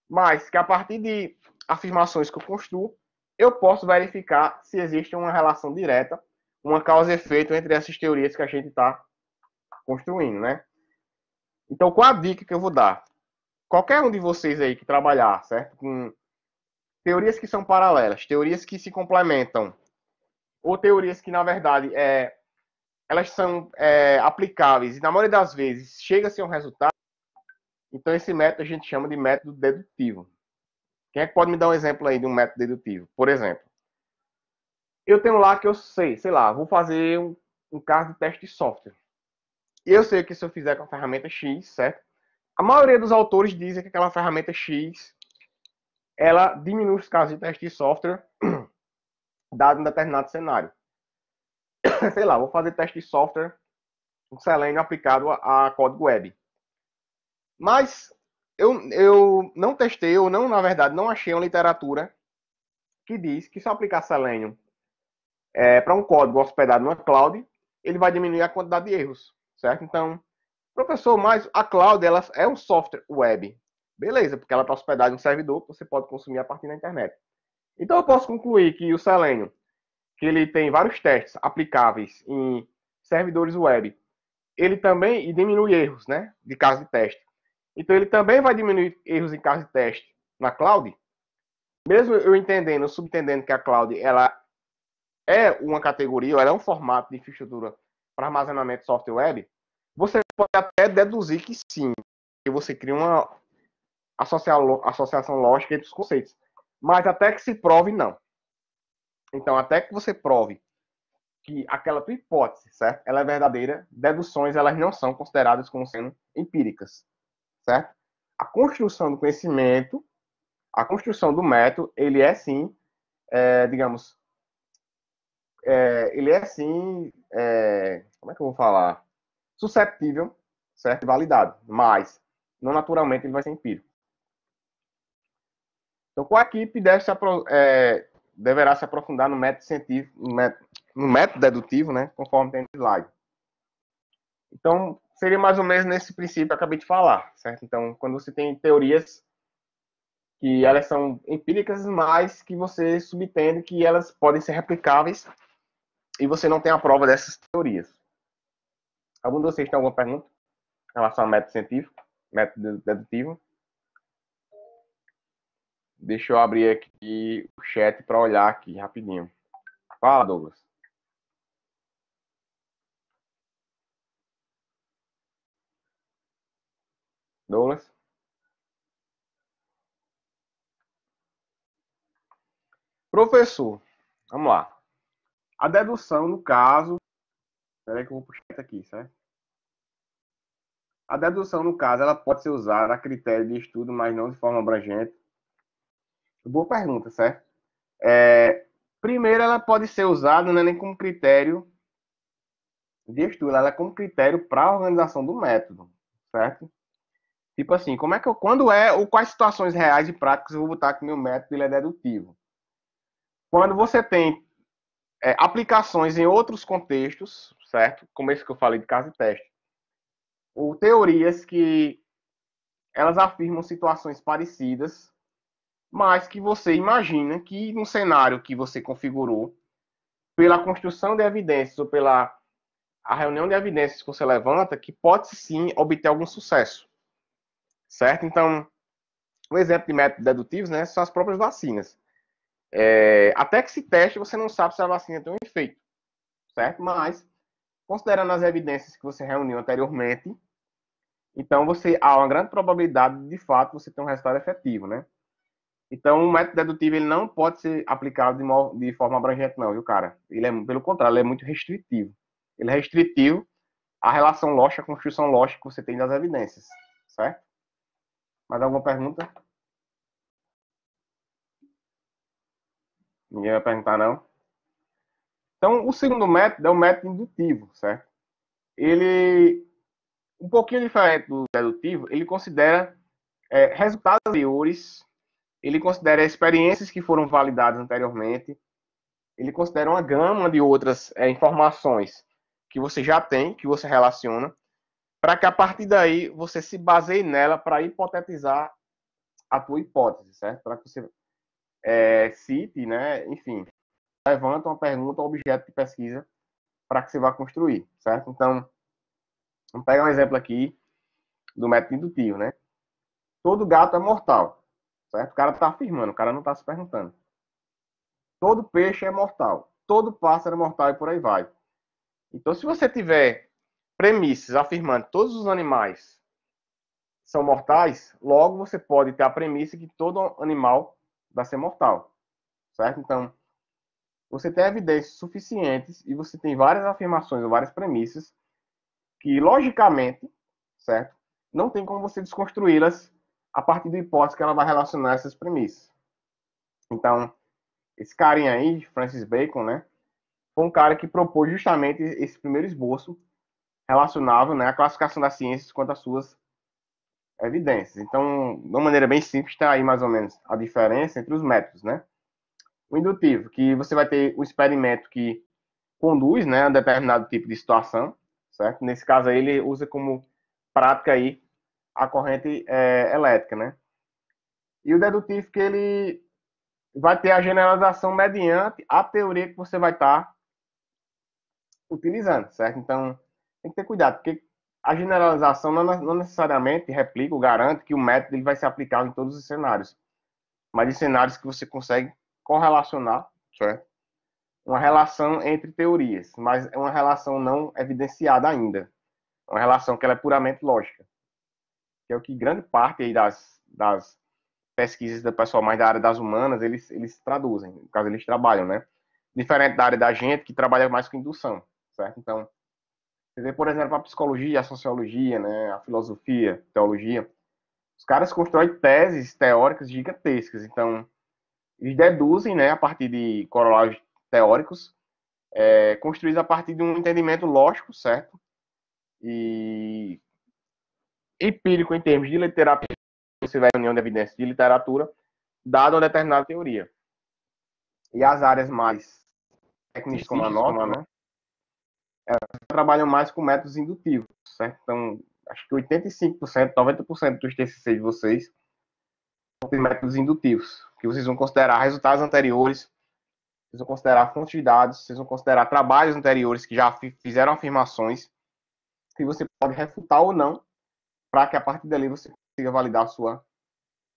mas que a partir de afirmações que eu construo, eu posso verificar se existe uma relação direta, uma causa e efeito entre essas teorias que a gente está construindo, né? Então, qual a dica que eu vou dar? qualquer um de vocês aí que trabalhar, certo? Com teorias que são paralelas, teorias que se complementam, ou teorias que, na verdade, é, elas são é, aplicáveis e, na maioria das vezes, chega-se a um resultado, então esse método a gente chama de método dedutivo. Quem é que pode me dar um exemplo aí de um método dedutivo? Por exemplo, eu tenho lá que eu sei, sei lá, vou fazer um, um caso de teste de software. E eu sei que se eu fizer com a ferramenta X, certo? A maioria dos autores dizem que aquela ferramenta X ela diminui os casos de teste de software *clears throat* dado em determinado cenário. *clears throat* Sei lá, vou fazer teste de software um Selenium aplicado a, a código web. Mas eu, eu não testei, ou não, na verdade, não achei uma literatura que diz que se eu aplicar Selenium é, eh, para um código hospedado numa cloud, ele vai diminuir a quantidade de erros, certo? Então, Professor, mas a cloud ela é um software web. Beleza, porque ela está hospedada em um servidor que você pode consumir a partir da internet. Então eu posso concluir que o Selenium, que ele tem vários testes aplicáveis em servidores web, ele também diminui erros, né, de caso de teste. Então ele também vai diminuir erros em caso de teste na cloud. Mesmo eu entendendo, subentendendo que a cloud ela é uma categoria, ela é um formato de infraestrutura para armazenamento de software web, você pode até deduzir que sim, que você cria uma associação lógica entre os conceitos. Mas até que se prove, não. Então, até que você prove que aquela tua hipótese, certo? Ela é verdadeira, deduções elas não são consideradas como sendo empíricas, certo? A construção do conhecimento, a construção do método, ele é sim, é, digamos, é, ele é sim, é, como é que eu vou falar? susceptível, certo? validado, mas não naturalmente ele vai ser empírico. Então, qual equipe deve se é, deverá se aprofundar no método científico, no método, no método dedutivo, né? Conforme tem no slide. Então, seria mais ou menos nesse princípio que eu acabei de falar, certo? Então, quando você tem teorias que elas são empíricas, mas que você subentende que elas podem ser replicáveis e você não tem a prova dessas teorias. Algum de vocês tem alguma pergunta em relação ao método científico, método dedutivo? Deixa eu abrir aqui o chat para olhar aqui rapidinho. Fala, Douglas. Douglas? Professor, vamos lá. A dedução, no caso. Espera aí que eu vou puxar aqui, certo? A dedução, no caso, ela pode ser usada a critério de estudo, mas não de forma abrangente. Boa pergunta, certo? É, primeiro, ela pode ser usada é nem como critério de estudo, ela é como critério para a organização do método, certo? Tipo assim, como é que eu, quando é, ou quais situações reais e práticas eu vou botar que meu método ele é dedutivo? Quando você tem é, aplicações em outros contextos, certo? Como esse que eu falei de caso e teste ou teorias que elas afirmam situações parecidas, mas que você imagina que no cenário que você configurou, pela construção de evidências ou pela a reunião de evidências que você levanta, que pode sim obter algum sucesso. Certo? Então, um exemplo de métodos dedutivos né, são as próprias vacinas. É, até que se teste, você não sabe se a vacina tem um efeito. Certo? Mas, considerando as evidências que você reuniu anteriormente, então, você há uma grande probabilidade de, de fato, você ter um resultado efetivo, né? Então, o método dedutivo ele não pode ser aplicado de, de forma abrangente, não, viu, cara? Ele é, pelo contrário, ele é muito restritivo. Ele é restritivo à relação lógica, à construção lógica que você tem das evidências, certo? Mais alguma pergunta? Ninguém vai perguntar, não? Então, o segundo método é o método indutivo, certo? Ele um pouquinho diferente do dedutivo, ele considera é, resultados anteriores, ele considera experiências que foram validadas anteriormente, ele considera uma gama de outras é, informações que você já tem, que você relaciona, para que a partir daí você se baseie nela para hipotetizar a tua hipótese, certo? Para que você é, cite, né? Enfim, levanta uma pergunta, um objeto de pesquisa para que você vá construir, certo? Então, Vamos pegar um exemplo aqui do método indutivo, né? Todo gato é mortal, certo? O cara está afirmando, o cara não está se perguntando. Todo peixe é mortal, todo pássaro é mortal e por aí vai. Então, se você tiver premissas afirmando que todos os animais são mortais, logo você pode ter a premissa que todo animal vai ser mortal, certo? Então, você tem evidências suficientes e você tem várias afirmações ou várias premissas que logicamente, certo? Não tem como você desconstruí-las a partir da hipótese que ela vai relacionar essas premissas. Então, esse carinha aí, Francis Bacon, né? Foi um cara que propôs justamente esse primeiro esboço relacionável né, à classificação das ciências quanto às suas evidências. Então, de uma maneira bem simples, está aí mais ou menos a diferença entre os métodos, né? O indutivo, que você vai ter o experimento que conduz né, a um determinado tipo de situação, certo? Nesse caso aí, ele usa como prática aí a corrente é, elétrica, né? E o dedutivo que ele vai ter a generalização mediante a teoria que você vai estar tá utilizando, certo? Então, tem que ter cuidado, porque a generalização não, não necessariamente, ou garante que o método ele vai ser aplicado em todos os cenários, mas em cenários que você consegue correlacionar, certo? uma relação entre teorias, mas é uma relação não evidenciada ainda. Uma relação que ela é puramente lógica. Que é o que grande parte aí das, das pesquisas do pessoal mais da área das humanas, eles, eles traduzem, no caso eles trabalham, né? Diferente da área da gente, que trabalha mais com indução, certo? Então, você vê, por exemplo, a psicologia, a sociologia, né, a filosofia, a teologia, os caras constroem teses teóricas gigantescas, então, eles deduzem, né, a partir de corolários teóricos, é, construídos a partir de um entendimento lógico, certo? E empírico em termos de literatura, você vai união de evidências de literatura, dada uma determinada teoria. E as áreas mais técnicas como a nossa, né? Elas trabalham mais com métodos indutivos, certo? Então, acho que 85%, 90% dos TCC de vocês são métodos indutivos, que vocês vão considerar resultados anteriores vocês vão considerar fontes de dados, vocês vão considerar trabalhos anteriores que já fizeram afirmações que você pode refutar ou não, para que a partir dali você consiga validar a sua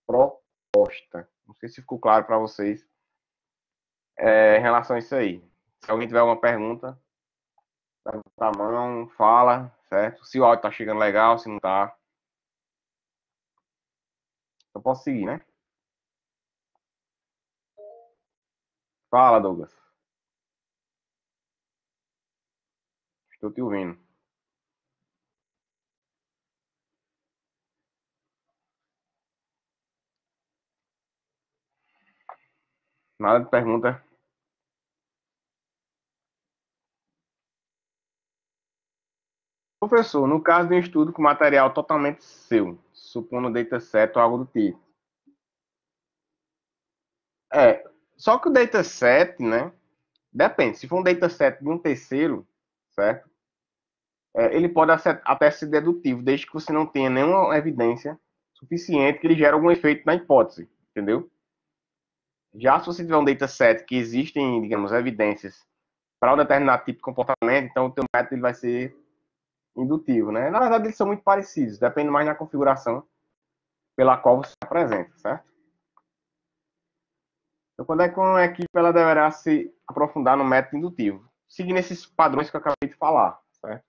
proposta. Não sei se ficou claro para vocês é, em relação a isso aí. Se alguém tiver alguma pergunta, levanta a mão, fala, certo? Se o áudio está chegando legal, se não está. Eu posso seguir, né? Fala, Douglas. Estou te ouvindo. Nada de pergunta. Professor, no caso de um estudo com material totalmente seu, supondo dataset ou algo do tipo. É, só que o dataset, né? Depende. Se for um dataset de um terceiro, certo? É, ele pode até ser dedutivo, desde que você não tenha nenhuma evidência suficiente que ele gere algum efeito na hipótese, entendeu? Já se você tiver um dataset que existem, digamos, evidências para um determinado tipo de comportamento, então o teu método ele vai ser indutivo, né? Na verdade, eles são muito parecidos, depende mais da configuração pela qual você apresenta, certo? Então, quando é que uma equipe ela deverá se aprofundar no método indutivo? Seguindo esses padrões que eu acabei de falar, certo?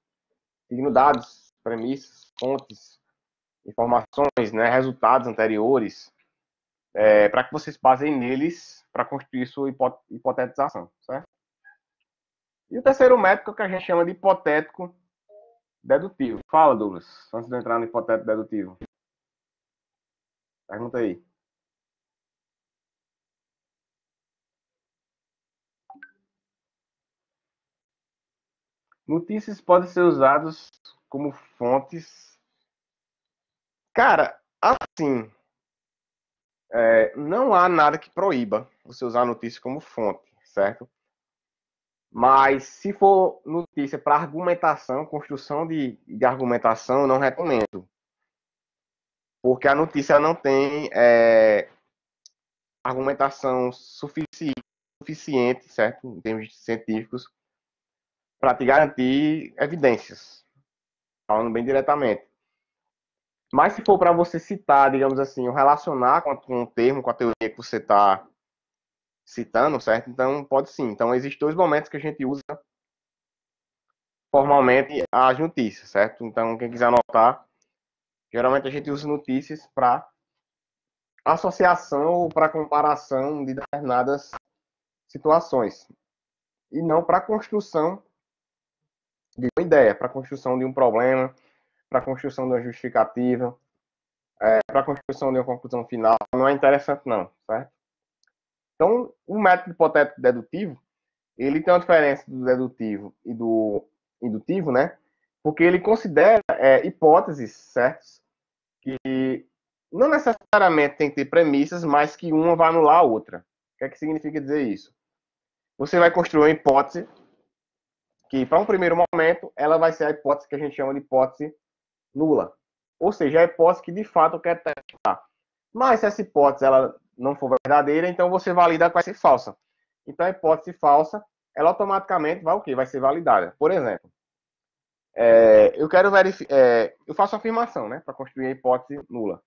Seguindo dados, premissas, fontes, informações, né, resultados anteriores, é, para que vocês basem neles para construir sua hipotetização, certo? E o terceiro método que a gente chama de hipotético dedutivo. Fala, Douglas, antes de eu entrar no hipotético dedutivo. Pergunta aí. Notícias podem ser usadas como fontes. Cara, assim, é, não há nada que proíba você usar a notícia como fonte, certo? Mas se for notícia para argumentação, construção de, de argumentação, não recomendo. Porque a notícia não tem é, argumentação sufici suficiente, certo? Em termos científicos, para te garantir evidências, falando bem diretamente. Mas se for para você citar, digamos assim, ou relacionar com, o um termo, com a teoria que você está citando, certo? Então pode sim. Então existem dois momentos que a gente usa formalmente as notícias, certo? Então quem quiser anotar, geralmente a gente usa notícias para associação ou para comparação de determinadas situações e não para construção de uma ideia, para a construção de um problema, para a construção de uma justificativa, é, para a construção de uma conclusão final. Não é interessante, não, certo? Então, o método hipotético dedutivo, ele tem uma diferença do dedutivo e do indutivo, né? Porque ele considera é, hipóteses, certo? Que não necessariamente tem que ter premissas, mas que uma vai anular a outra. O que, é que significa dizer isso? Você vai construir uma hipótese que para um primeiro momento ela vai ser a hipótese que a gente chama de hipótese nula, ou seja, a hipótese que de fato quer testar. Mas se essa hipótese ela não for verdadeira, então você valida com essa falsa. Então a hipótese falsa, ela automaticamente vai o quê? Vai ser validada. Por exemplo, é, eu quero verificar, é, eu faço afirmação, né, para construir a hipótese nula.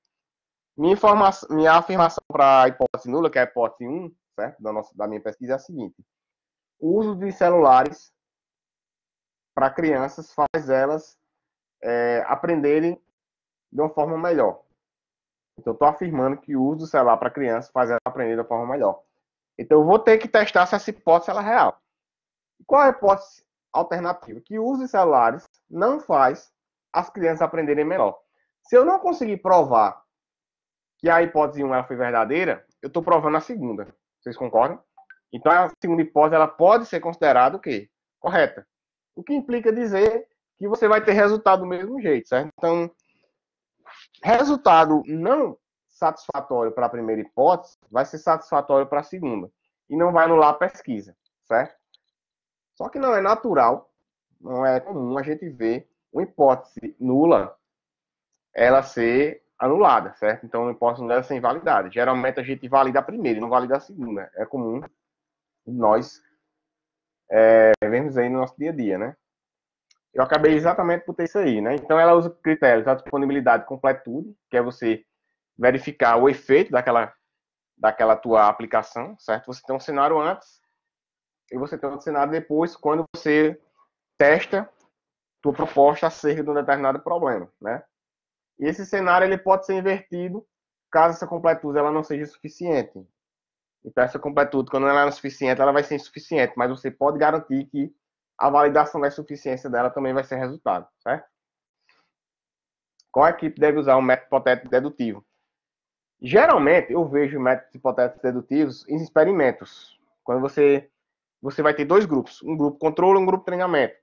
Minha, informação, minha afirmação para a hipótese nula, que é a hipótese 1, certo? Da, nossa, da minha pesquisa, é a seguinte: o uso de celulares para crianças faz elas é, aprenderem de uma forma melhor. Então, estou afirmando que o uso do celular para crianças faz ela aprender de uma forma melhor. Então, eu vou ter que testar se essa hipótese é real. Qual é a hipótese alternativa? Que o uso de celulares não faz as crianças aprenderem melhor. Se eu não conseguir provar que a hipótese 1 ela foi verdadeira, eu estou provando a segunda. Vocês concordam? Então, a segunda hipótese ela pode ser considerada o quê? Correta. O que implica dizer que você vai ter resultado do mesmo jeito, certo? Então, resultado não satisfatório para a primeira hipótese vai ser satisfatório para a segunda. E não vai anular a pesquisa, certo? Só que não é natural, não é comum a gente ver uma hipótese nula ela ser anulada, certo? Então, uma hipótese nula ser invalidada. Geralmente, a gente valida a primeira e não valida a segunda. É comum nós é, vemos aí no nosso dia a dia, né? Eu acabei exatamente por ter isso aí, né? Então ela usa critérios da disponibilidade completude, que é você verificar o efeito daquela, daquela tua aplicação, certo? Você tem um cenário antes e você tem um cenário depois, quando você testa tua proposta acerca de um determinado problema, né? E esse cenário ele pode ser invertido caso essa completude ela não seja suficiente. Então, essa completude, é quando ela é suficiente ela vai ser insuficiente, mas você pode garantir que a validação da insuficiência dela também vai ser resultado, certo? Qual equipe deve usar um método hipotético dedutivo? Geralmente, eu vejo métodos hipotéticos dedutivos em experimentos. Quando você, você vai ter dois grupos, um grupo controle e um grupo treinamento.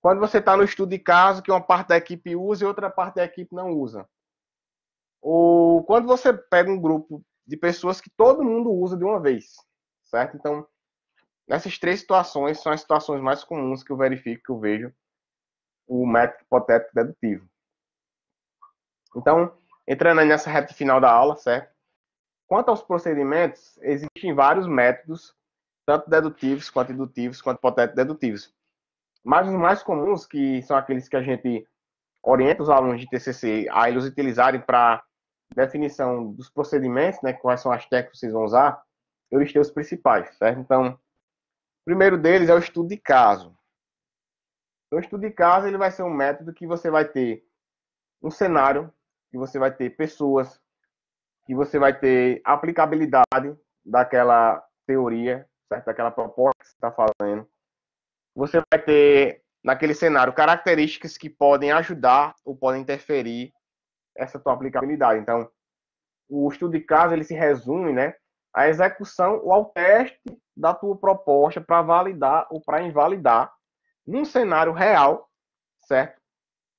Quando você está no estudo de caso, que uma parte da equipe usa e outra parte da equipe não usa. Ou quando você pega um grupo de pessoas que todo mundo usa de uma vez, certo? Então, nessas três situações, são as situações mais comuns que eu verifico, que eu vejo o método hipotético dedutivo. Então, entrando nessa reta final da aula, certo? Quanto aos procedimentos, existem vários métodos, tanto dedutivos, quanto indutivos, quanto hipotético-dedutivos. Mas os mais comuns, que são aqueles que a gente orienta os alunos de TCC a eles utilizarem para definição dos procedimentos, né, quais são as técnicas que vocês vão usar, eu listei os principais, certo? Então, o primeiro deles é o estudo de caso. Então, o estudo de caso ele vai ser um método que você vai ter um cenário, que você vai ter pessoas, que você vai ter aplicabilidade daquela teoria, certo? daquela proposta que você está fazendo. Você vai ter, naquele cenário, características que podem ajudar ou podem interferir essa tua aplicabilidade. Então, o estudo de caso ele se resume, né, à execução ou ao teste da tua proposta para validar ou para invalidar num cenário real, certo?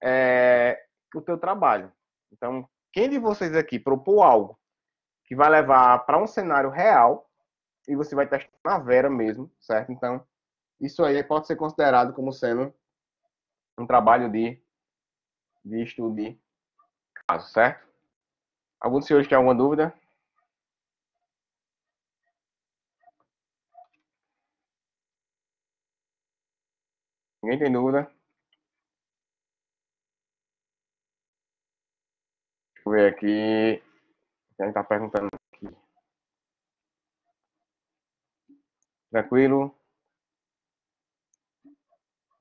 É, o teu trabalho. Então, quem de vocês aqui propôs algo que vai levar para um cenário real e você vai testar na vera mesmo, certo? Então, isso aí pode ser considerado como sendo um trabalho de, de estudo de caso, certo? Algum senhores tem alguma dúvida? Ninguém tem dúvida? Deixa eu ver aqui. Quem está perguntando aqui? Tranquilo?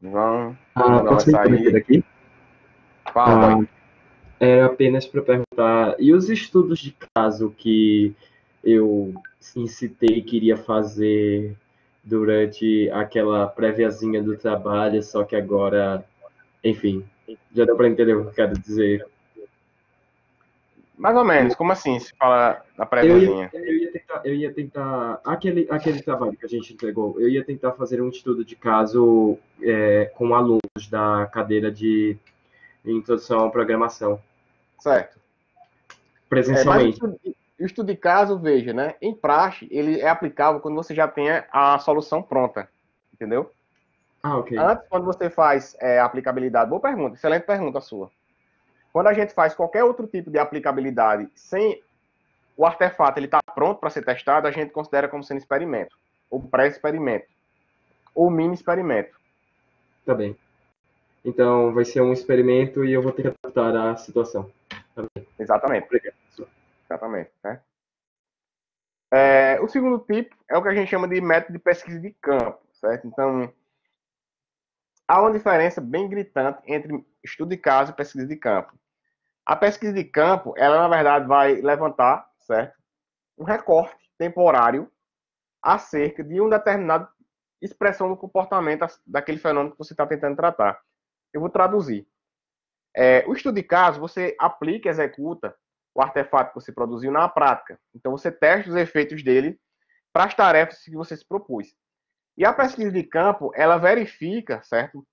João, ah, não vai sair. Fala, ah, era apenas para perguntar, e os estudos de caso que eu incitei e queria fazer durante aquela préviazinha do trabalho, só que agora, enfim, já deu para entender o que eu quero dizer. Mais ou menos, como assim se fala na préviazinha? Eu, eu ia, tentar, eu ia tentar aquele, aquele trabalho que a gente entregou, eu ia tentar fazer um estudo de caso é, com alunos da cadeira de introdução à programação. Certo. Presencialmente. É, o, estudo, o estudo de caso, veja, né? Em praxe, ele é aplicável quando você já tem a solução pronta. Entendeu? Ah, ok. Antes, quando você faz é, aplicabilidade, boa pergunta, excelente pergunta sua. Quando a gente faz qualquer outro tipo de aplicabilidade sem o artefato ele está pronto para ser testado, a gente considera como sendo experimento, ou pré-experimento, ou mini-experimento. Tá bem. Então, vai ser um experimento e eu vou ter que adaptar a situação. Exatamente. Exatamente. Né? É, o segundo tipo é o que a gente chama de método de pesquisa de campo, certo? Então, há uma diferença bem gritante entre estudo de caso e pesquisa de campo. A pesquisa de campo, ela na verdade vai levantar, certo? Um recorte temporário acerca de uma determinada expressão do comportamento daquele fenômeno que você está tentando tratar. Eu vou traduzir. É, o estudo de caso, você aplica, executa o artefato que você produziu na prática. Então, você testa os efeitos dele para as tarefas que você se propôs. E a pesquisa de campo, ela verifica, certo?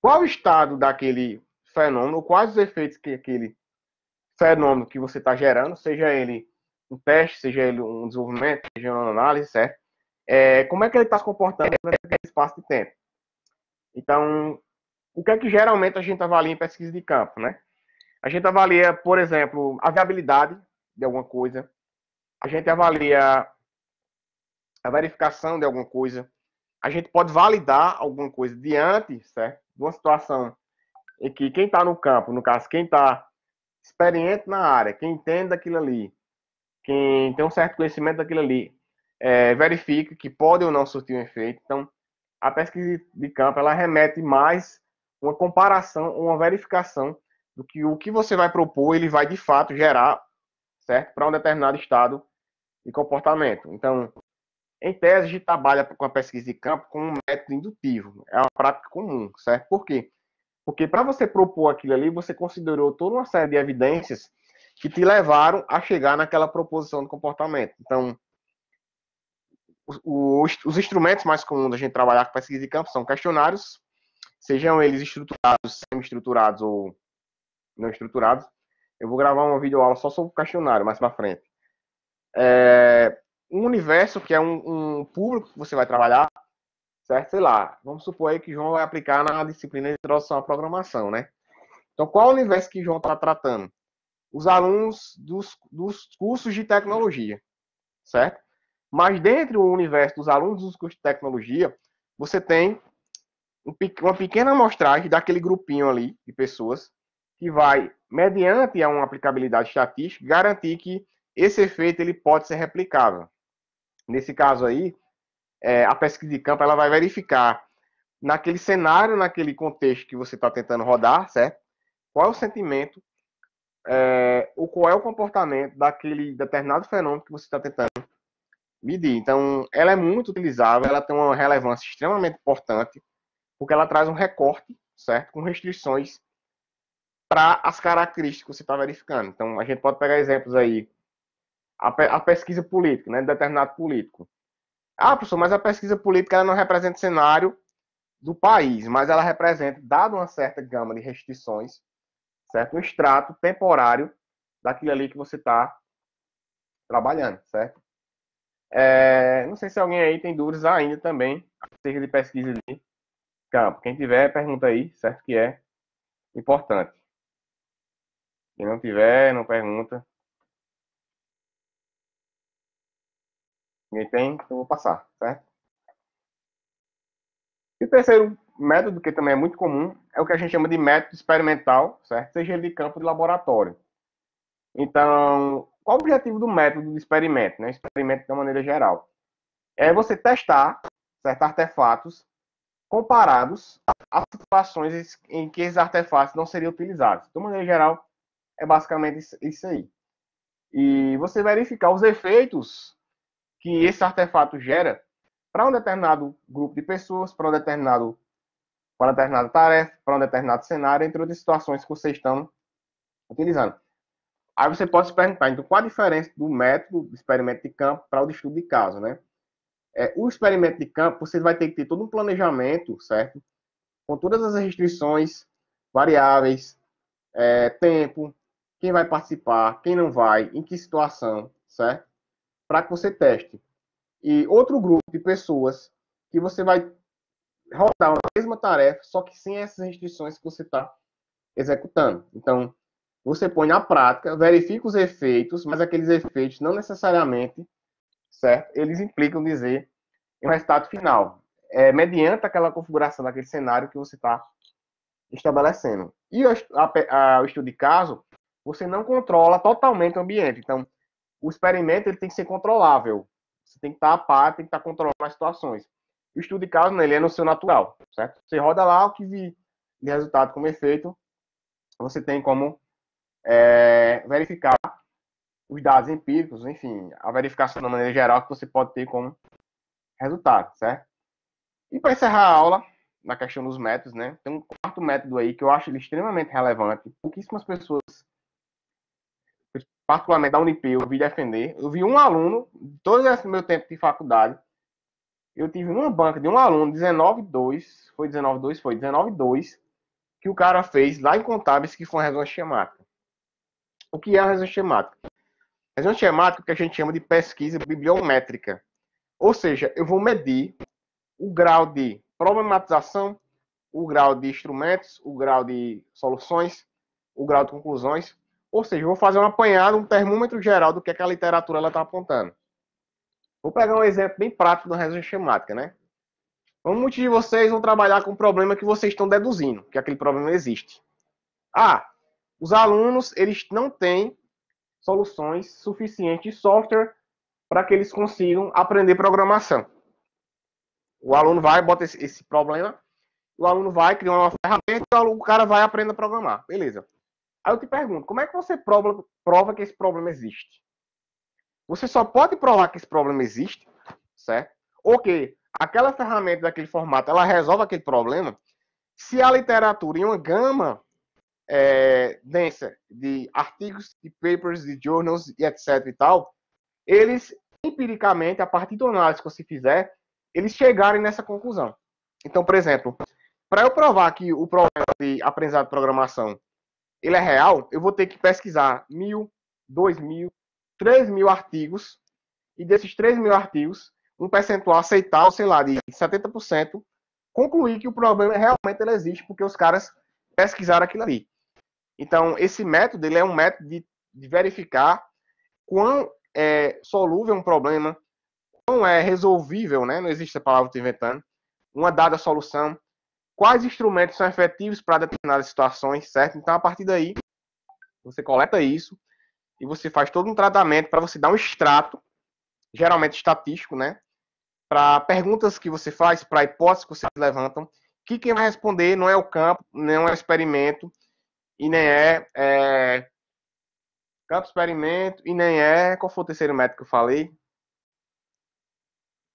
Qual o estado daquele fenômeno, quais os efeitos que aquele fenômeno que você está gerando, seja ele um teste, seja ele um desenvolvimento, seja uma análise, certo? É, como é que ele está se comportando nesse espaço de tempo? Então, o que é que geralmente a gente avalia em pesquisa de campo, né? A gente avalia, por exemplo, a viabilidade de alguma coisa, a gente avalia a verificação de alguma coisa, a gente pode validar alguma coisa diante, certo? De uma situação em que quem está no campo, no caso, quem está experiente na área, quem entende aquilo ali, quem tem um certo conhecimento daquilo ali, é, verifica que pode ou não surtir um efeito. Então, a pesquisa de campo, ela remete mais uma comparação, uma verificação do que o que você vai propor, ele vai de fato gerar, certo? Para um determinado estado de comportamento. Então, em tese, a gente trabalha com a pesquisa de campo com um método indutivo. É uma prática comum, certo? Por quê? Porque para você propor aquilo ali, você considerou toda uma série de evidências que te levaram a chegar naquela proposição de comportamento. Então, os, os instrumentos mais comuns da gente trabalhar com pesquisa de campo são questionários, sejam eles estruturados, semi-estruturados ou não estruturados. Eu vou gravar uma videoaula só sobre o questionário mais para frente. É, um universo que é um, um, público que você vai trabalhar, certo? Sei lá, vamos supor aí que João vai aplicar na disciplina de introdução à programação, né? Então, qual o universo que João está tratando? Os alunos dos, dos cursos de tecnologia, certo? Mas dentro do universo dos alunos dos cursos de tecnologia, você tem uma pequena amostragem daquele grupinho ali de pessoas que vai, mediante a uma aplicabilidade estatística, garantir que esse efeito ele pode ser replicável. Nesse caso aí, é, a pesquisa de campo ela vai verificar naquele cenário, naquele contexto que você está tentando rodar, certo? Qual é o sentimento, é, ou qual é o comportamento daquele determinado fenômeno que você está tentando medir. Então, ela é muito utilizável, ela tem uma relevância extremamente importante porque ela traz um recorte, certo? Com restrições para as características que você está verificando. Então, a gente pode pegar exemplos aí. A, pe a pesquisa política, né? De determinado político. Ah, professor, mas a pesquisa política ela não representa o cenário do país, mas ela representa, dado uma certa gama de restrições, certo? Um extrato temporário daquilo ali que você está trabalhando, certo? É, não sei se alguém aí tem dúvidas ainda também acerca de pesquisa ali campo. Quem tiver, pergunta aí, certo que é importante. Quem não tiver, não pergunta. Ninguém tem, então vou passar, certo? E o terceiro método, que também é muito comum, é o que a gente chama de método experimental, certo? Seja ele de campo de laboratório. Então, qual o objetivo do método de experimento, né? Experimento de uma maneira geral. É você testar certos artefatos comparados a situações em que esses artefatos não seriam utilizados. De maneira geral, é basicamente isso aí. E você verificar os efeitos que esse artefato gera para um determinado grupo de pessoas, para um determinado para uma determinada tarefa, para um determinado cenário, entre outras situações que vocês estão utilizando. Aí você pode se perguntar, então, qual a diferença do método do experimento de campo para o de estudo de caso, né? É, o experimento de campo, você vai ter que ter todo um planejamento, certo? Com todas as restrições, variáveis, é, tempo, quem vai participar, quem não vai, em que situação, certo? Para que você teste. E outro grupo de pessoas que você vai rodar a mesma tarefa, só que sem essas restrições que você está executando. Então, você põe na prática, verifica os efeitos, mas aqueles efeitos não necessariamente certo? Eles implicam dizer um resultado final, é, mediante aquela configuração daquele cenário que você está estabelecendo. E a, a, o estudo de caso, você não controla totalmente o ambiente. Então, o experimento ele tem que ser controlável. Você tem que estar tá a par, tem que estar tá controlando as situações. O estudo de caso, né, ele é no seu natural, certo? Você roda lá o que vi de resultado como efeito, você tem como é, verificar os dados empíricos, enfim, a verificação da maneira geral que você pode ter como resultado, certo? E para encerrar a aula, na questão dos métodos, né? Tem um quarto método aí que eu acho extremamente relevante. Pouquíssimas pessoas, particularmente da Unip, eu vi defender. Eu vi um aluno, todo esse meu tempo de faculdade, eu tive uma banca de um aluno, 19.2, foi 19.2, foi 19.2, que o cara fez lá em Contábeis, que foi uma resolução esquemática. O que é a resolução esquemática? É temática que a gente chama de pesquisa bibliométrica. Ou seja, eu vou medir o grau de problematização, o grau de instrumentos, o grau de soluções, o grau de conclusões. Ou seja, eu vou fazer um apanhado, um termômetro geral do que, é que a literatura está apontando. Vou pegar um exemplo bem prático da reação temática, né? Então, muitos de vocês vão trabalhar com um problema que vocês estão deduzindo, que aquele problema existe. Ah, os alunos, eles não têm soluções suficientes de software para que eles consigam aprender programação. O aluno vai, bota esse, esse problema, o aluno vai criar uma ferramenta, o, cara vai aprender a programar. Beleza. Aí eu te pergunto, como é que você prova, prova que esse problema existe? Você só pode provar que esse problema existe, certo? Ou que aquela ferramenta daquele formato, ela resolve aquele problema, se a literatura em uma gama é, densa de artigos, de papers, de journals e etc e tal, eles empiricamente, a partir do análise que você fizer, eles chegarem nessa conclusão. Então, por exemplo, para eu provar que o problema de aprendizado de programação ele é real, eu vou ter que pesquisar mil, dois mil, três mil artigos, e desses três mil artigos, um percentual aceitável, sei lá, de 70%, concluir que o problema realmente existe, porque os caras pesquisaram aquilo ali. Então, esse método ele é um método de, de verificar quão é solúvel um problema, quão é resolvível, né? não existe a palavra estou inventando, uma dada solução, quais instrumentos são efetivos para determinadas situações, certo? Então, a partir daí, você coleta isso e você faz todo um tratamento para você dar um extrato, geralmente estatístico, né? Para perguntas que você faz, para hipóteses que você levantam, que quem vai responder não é o campo, não é o experimento, nem é, é campo experimento, é qual foi o terceiro método que eu falei?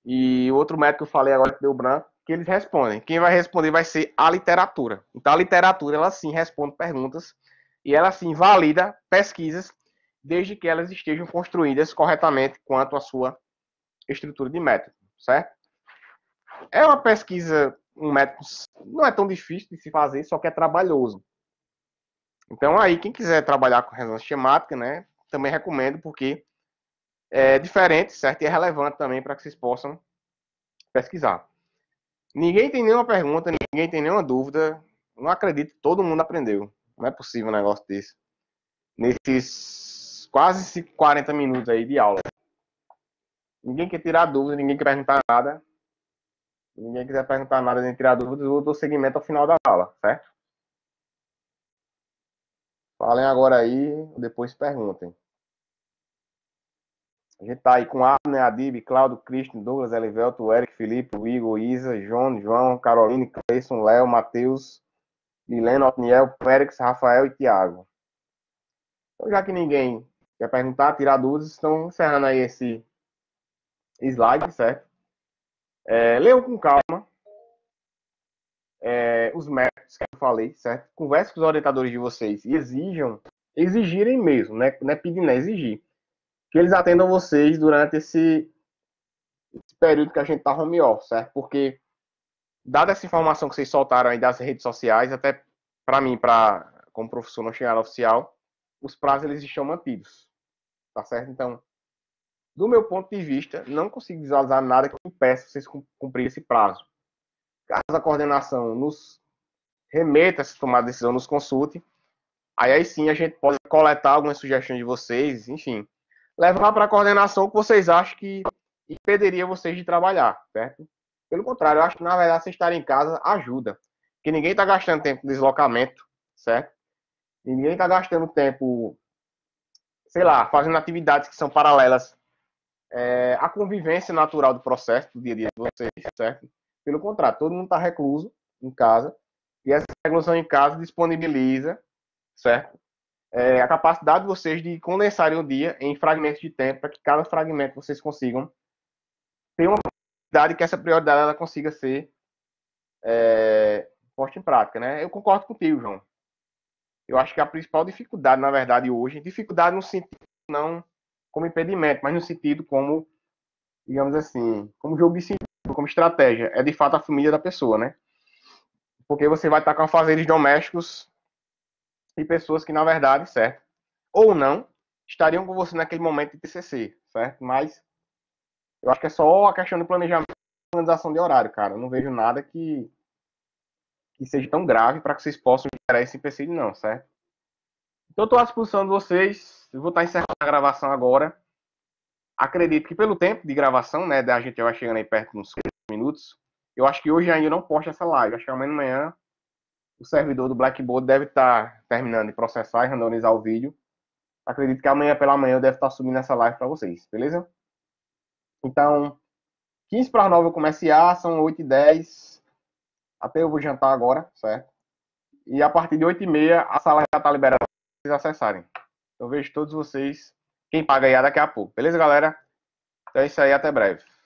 E o outro método que eu falei agora que deu branco, que eles respondem. Quem vai responder vai ser a literatura. Então a literatura, ela sim responde perguntas e ela sim valida pesquisas desde que elas estejam construídas corretamente quanto à sua estrutura de método, certo? É uma pesquisa, um método não é tão difícil de se fazer, só que é trabalhoso. Então aí quem quiser trabalhar com ressonância sistemática, né, também recomendo porque é diferente, certo? E é relevante também para que vocês possam pesquisar. Ninguém tem nenhuma pergunta, ninguém tem nenhuma dúvida. Não acredito, todo mundo aprendeu. Não é possível um negócio desse. Nesses quase 40 minutos aí de aula. Ninguém quer tirar dúvida, ninguém quer perguntar nada. Ninguém quiser perguntar nada nem tirar dúvidas, eu dou segmento ao final da aula, certo? Falem agora aí, depois perguntem. A gente tá aí com Abner, né, Adib, Claudio, Cristo, Douglas, Elivelto, Eric, Felipe, Igor, Isa, João, João, Caroline, Cleison, Léo, Matheus, Milena, Otniel, Périx, Rafael e Tiago. Então, já que ninguém quer perguntar, tirar dúvidas, estão encerrando aí esse slide, certo? É, com calma os métodos que eu falei, certo? Converse com os orientadores de vocês e exijam, exigirem mesmo, né? Não é pedir, né? é exigir. Que eles atendam vocês durante esse, esse período que a gente tá home office, certo? Porque, dada essa informação que vocês soltaram aí das redes sociais, até para mim, pra, como professor não chegar oficial, os prazos eles estão mantidos, tá certo? Então, do meu ponto de vista, não consigo visualizar nada que impeça vocês cumprir esse prazo. Caso a coordenação nos remeta se tomar a decisão, nos consulte. Aí, aí sim a gente pode coletar algumas sugestões de vocês, enfim. Levar para a coordenação o que vocês acham que impediria vocês de trabalhar, certo? Pelo contrário, eu acho que na verdade vocês estarem em casa ajuda. Porque ninguém está gastando tempo de deslocamento, certo? Ninguém está gastando tempo, sei lá, fazendo atividades que são paralelas é, à convivência natural do processo, do dia a dia de vocês, certo? Pelo contrário, todo mundo está recluso em casa e essa regulação em casa disponibiliza, certo? É, a capacidade de vocês de condensarem o dia em fragmentos de tempo, para que cada fragmento vocês consigam ter uma prioridade, que essa prioridade ela consiga ser é, posta em prática, né? Eu concordo contigo, João. Eu acho que a principal dificuldade, na verdade, hoje, dificuldade no sentido não como impedimento, mas no sentido como, digamos assim, como jogo de sentido, como estratégia, é de fato a família da pessoa, né? Porque você vai estar com fazendeiros domésticos e pessoas que, na verdade, certo? Ou não, estariam com você naquele momento de TCC, certo? Mas eu acho que é só a questão do planejamento e organização de horário, cara. Eu não vejo nada que, que seja tão grave para que vocês possam gerar esse empecilho, não, certo? Então, estou à disposição de vocês. Eu vou estar encerrando a gravação agora. Acredito que pelo tempo de gravação, né, da gente vai chegando aí perto de uns minutos, eu acho que hoje ainda não posto essa live. Acho que amanhã de manhã o servidor do Blackboard deve estar tá terminando de processar e randomizar o vídeo. Acredito que amanhã pela manhã eu devo estar tá subindo essa live para vocês, beleza? Então, 15 para 9 eu comecei a, são 8 e 10. Até eu vou jantar agora, certo? E a partir de 8 e meia a sala já está liberada para vocês acessarem. Eu vejo todos vocês, quem paga aí é daqui a pouco. Beleza, galera? Então é isso aí, até breve.